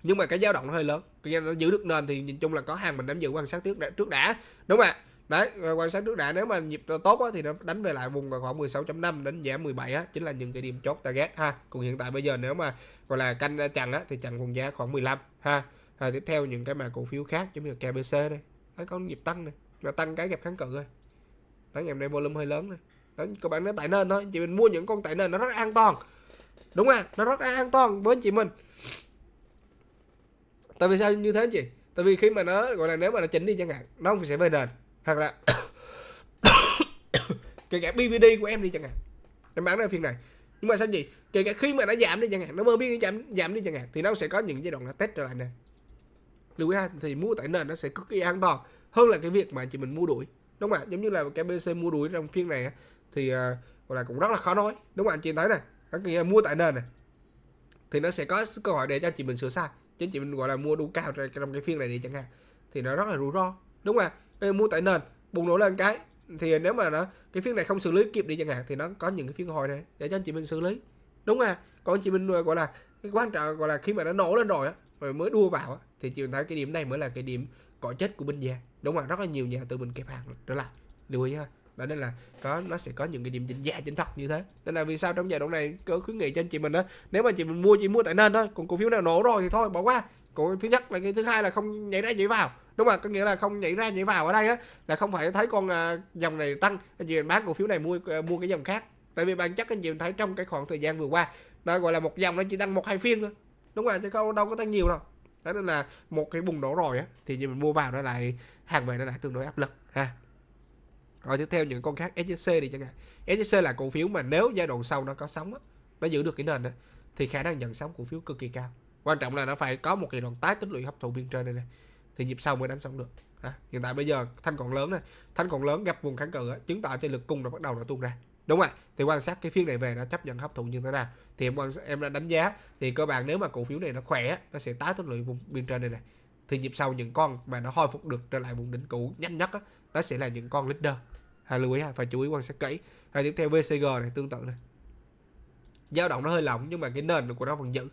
nhưng mà cái dao động nó hơi lớn tuy nhiên nó giữ được nền thì nhìn chung là có hàng mình nắm giữ quan sát trước đã, trước đã đúng không ạ đấy quan sát trước đã nếu mà nhịp tốt á, thì nó đánh về lại vùng khoảng 16.5 đến giảm 17 á, chính là những cái điểm chốt target ha còn hiện tại bây giờ nếu mà gọi là canh chặn á, thì chặn vùng giá khoảng 15 ha à, tiếp theo những cái mà cổ phiếu khác giống như KBC đây đấy, có nhịp tăng này mà tăng cái gặp kháng cự rồi đấy ngày hôm nay volume hơi lớn này đấy, các bạn nó tại nền thôi chỉ mình mua những con tại nền nó rất an toàn đúng không nó rất an toàn với anh chị mình tại vì sao như thế chị tại vì khi mà nó gọi là nếu mà nó chỉnh đi chẳng hạn nó không sẽ về nền hoặc là kể cả BVD của em đi chẳng hạn em bán ra phiên này nhưng mà sao gì kể cả khi mà nó giảm đi chẳng hạn nó mơ biết giảm giảm đi chẳng hạn thì nó sẽ có những giai đoạn nó test trở lại nè lưu ý ha thì mua tại nền nó sẽ cực kỳ an toàn hơn là cái việc mà chị mình mua đuổi đúng không ạ giống như là cái BC mua đuổi trong phiên này thì à, gọi là cũng rất là khó nói đúng không ạ chị thấy này các nghĩa mua tại nền này thì nó sẽ có câu hỏi để cho chị mình sửa sai chứ chị mình gọi là mua đủ cao trong cái phiên này đi chẳng hạn thì nó rất là rủi ro đúng không ạ mua tại nền bùng nổ lên cái thì nếu mà nó cái phiên này không xử lý kịp đi chẳng hạn thì nó có những cái phiên hồi này để cho chị mình xử lý đúng không ạ? còn chị mình gọi là cái quan trọng gọi là khi mà nó nổ lên rồi á rồi mới đua vào á thì chị mình thấy cái điểm này mới là cái điểm cỏ chết của bên già đúng không ạ rất là nhiều nhà tự mình kẹp hàng trở lại lưu ý ha và nên là có nó sẽ có những cái điểm chỉnh giá chỉnh thật như thế nên là vì sao trong giai đoạn này cứ khuyến nghị cho anh chị mình á nếu mà chị mình mua chỉ mua tại nên thôi còn cổ phiếu nào nổ rồi thì thôi bỏ qua cổ thứ nhất là cái thứ hai là không nhảy ra nhảy vào đúng không có nghĩa là không nhảy ra nhảy vào ở đây á là không phải thấy con à, dòng này tăng anh chị bán cổ phiếu này mua à, mua cái dòng khác tại vì bản chất anh chị thấy trong cái khoảng thời gian vừa qua nó gọi là một dòng nó chỉ tăng một hai phiên thôi đúng rồi chứ không đâu có tăng nhiều đâu đó nên là một cái bùng nổ rồi á thì mình mua vào nó lại hàng về nó lại tương đối áp lực ha rồi tiếp theo những con khác SJC đi chẳng hạn SJC là cổ phiếu mà nếu giai đoạn sau nó có sóng á, nó giữ được cái nền đó, thì khả năng nhận sóng cổ phiếu cực kỳ cao quan trọng là nó phải có một cái đoạn tái tích lũy hấp thụ biên trên đây này thì nhịp sau mới đánh sóng được à, hiện tại bây giờ thanh còn lớn này thanh còn lớn gặp vùng kháng cự chứng tỏ trên lực cung nó bắt đầu nó tuôn ra đúng rồi thì quan sát cái phiên này về nó chấp nhận hấp thụ như thế nào thì em em đã đánh giá thì cơ bản nếu mà cổ phiếu này nó khỏe nó sẽ tái tích lũy vùng biên trên này này thì nhịp sau những con mà nó hồi phục được trở lại vùng đỉnh cũ nhanh nhất á, nó sẽ là những con leader ha lưu ý ha phải chú ý quan sát kỹ ha tiếp theo vcg này tương tự này dao động nó hơi lỏng nhưng mà cái nền của nó vẫn giữ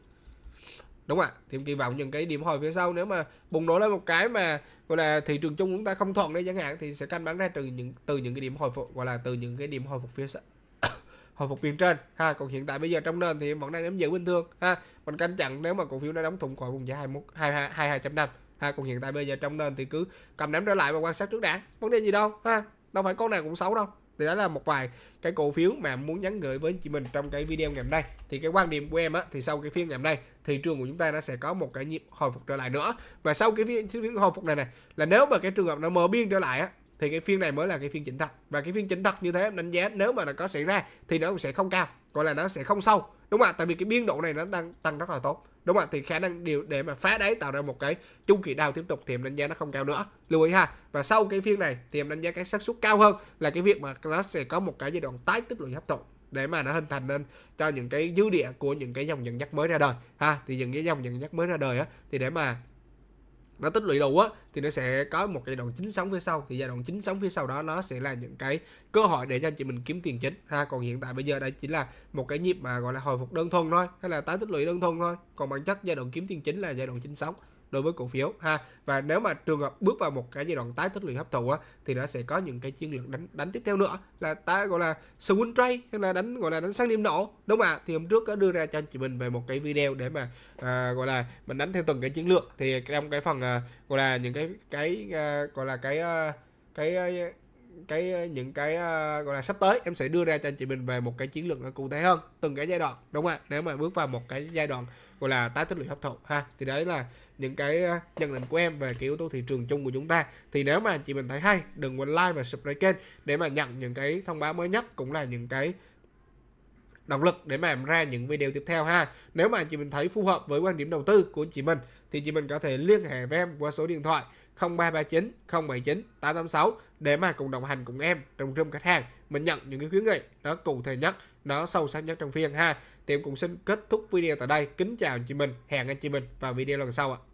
đúng ạ thì kỳ vọng những cái điểm hồi phía sau nếu mà bùng nổ lên một cái mà gọi là thị trường chung chúng ta không thuận đấy chẳng hạn thì sẽ canh bán ra từ những từ những cái điểm hồi phục gọi là từ những cái điểm hồi phục phía sau hồi phục phiên trên ha còn hiện tại bây giờ trong nền thì vẫn đang nắm giữ bình thường ha mình canh chặn nếu mà cổ phiếu nó đóng thủng khỏi vùng giá 21 22 22.5 ha còn hiện tại bây giờ trong nền thì cứ cầm nắm trở lại và quan sát trước đã vấn đề gì đâu ha đâu phải con nào cũng xấu đâu thì đó là một vài cái cổ phiếu mà muốn nhắn gửi với chị mình trong cái video ngày hôm nay thì cái quan điểm của em á thì sau cái phiên ngày hôm nay thị trường của chúng ta nó sẽ có một cái nhịp hồi phục trở lại nữa và sau cái phiên hồi phục này này là nếu mà cái trường hợp nó mở biên trở lại á thì cái phiên này mới là cái phiên chỉnh thật và cái phiên chỉnh thật như thế đánh giá nếu mà nó có xảy ra thì nó cũng sẽ không cao gọi là nó sẽ không sâu đúng không ạ tại vì cái biên độ này nó đang tăng rất là tốt đúng không thì khả năng điều để mà phá đáy tạo ra một cái chu kỳ đào tiếp tục thì em đánh giá nó không cao nữa lưu ý ha và sau cái phiên này thì em đánh giá cái xác suất cao hơn là cái việc mà nó sẽ có một cái giai đoạn tái tích lũy hấp thụ để mà nó hình thành nên cho những cái dư địa của những cái dòng dẫn dắt mới ra đời ha thì những cái dòng dẫn dắt mới ra đời á thì để mà nó tích lũy đủ á thì nó sẽ có một giai đoạn chính sống phía sau thì giai đoạn chính sống phía sau đó nó sẽ là những cái cơ hội để cho anh chị mình kiếm tiền chính ha còn hiện tại bây giờ đây chỉ là một cái nhịp mà gọi là hồi phục đơn thuần thôi hay là tái tích lũy đơn thuần thôi còn bản chất giai đoạn kiếm tiền chính là giai đoạn chính sống đối với cổ phiếu ha và nếu mà trường hợp bước vào một cái giai đoạn tái tích lũy hấp thụ á, thì nó sẽ có những cái chiến lược đánh đánh tiếp theo nữa là ta gọi là swing trade hay là đánh gọi là đánh sang điểm nổ đúng không ạ thì hôm trước có đưa ra cho anh chị mình về một cái video để mà à, gọi là mình đánh theo từng cái chiến lược thì trong cái phần à, gọi là những cái cái à, gọi là cái à, cái à, cái à, những cái uh, gọi là sắp tới em sẽ đưa ra cho anh chị mình về một cái chiến lược nó cụ thể hơn từng cái giai đoạn đúng không ạ nếu mà bước vào một cái giai đoạn gọi là tái tích lũy hấp thụ ha thì đấy là những cái nhận định của em về cái yếu tố thị trường chung của chúng ta thì nếu mà chị mình thấy hay đừng quên like và subscribe kênh để mà nhận những cái thông báo mới nhất cũng là những cái động lực để mà em ra những video tiếp theo ha. Nếu mà chị mình thấy phù hợp với quan điểm đầu tư của chị mình thì chị mình có thể liên hệ với em qua số điện thoại 0339 079 886 để mà cùng đồng hành cùng em trong room khách hàng mình nhận những cái khuyến nghị nó cụ thể nhất, nó sâu sắc nhất trong phiên ha. Tiệm cũng xin kết thúc video tại đây. Kính chào anh chị mình, hẹn anh chị mình vào video lần sau ạ.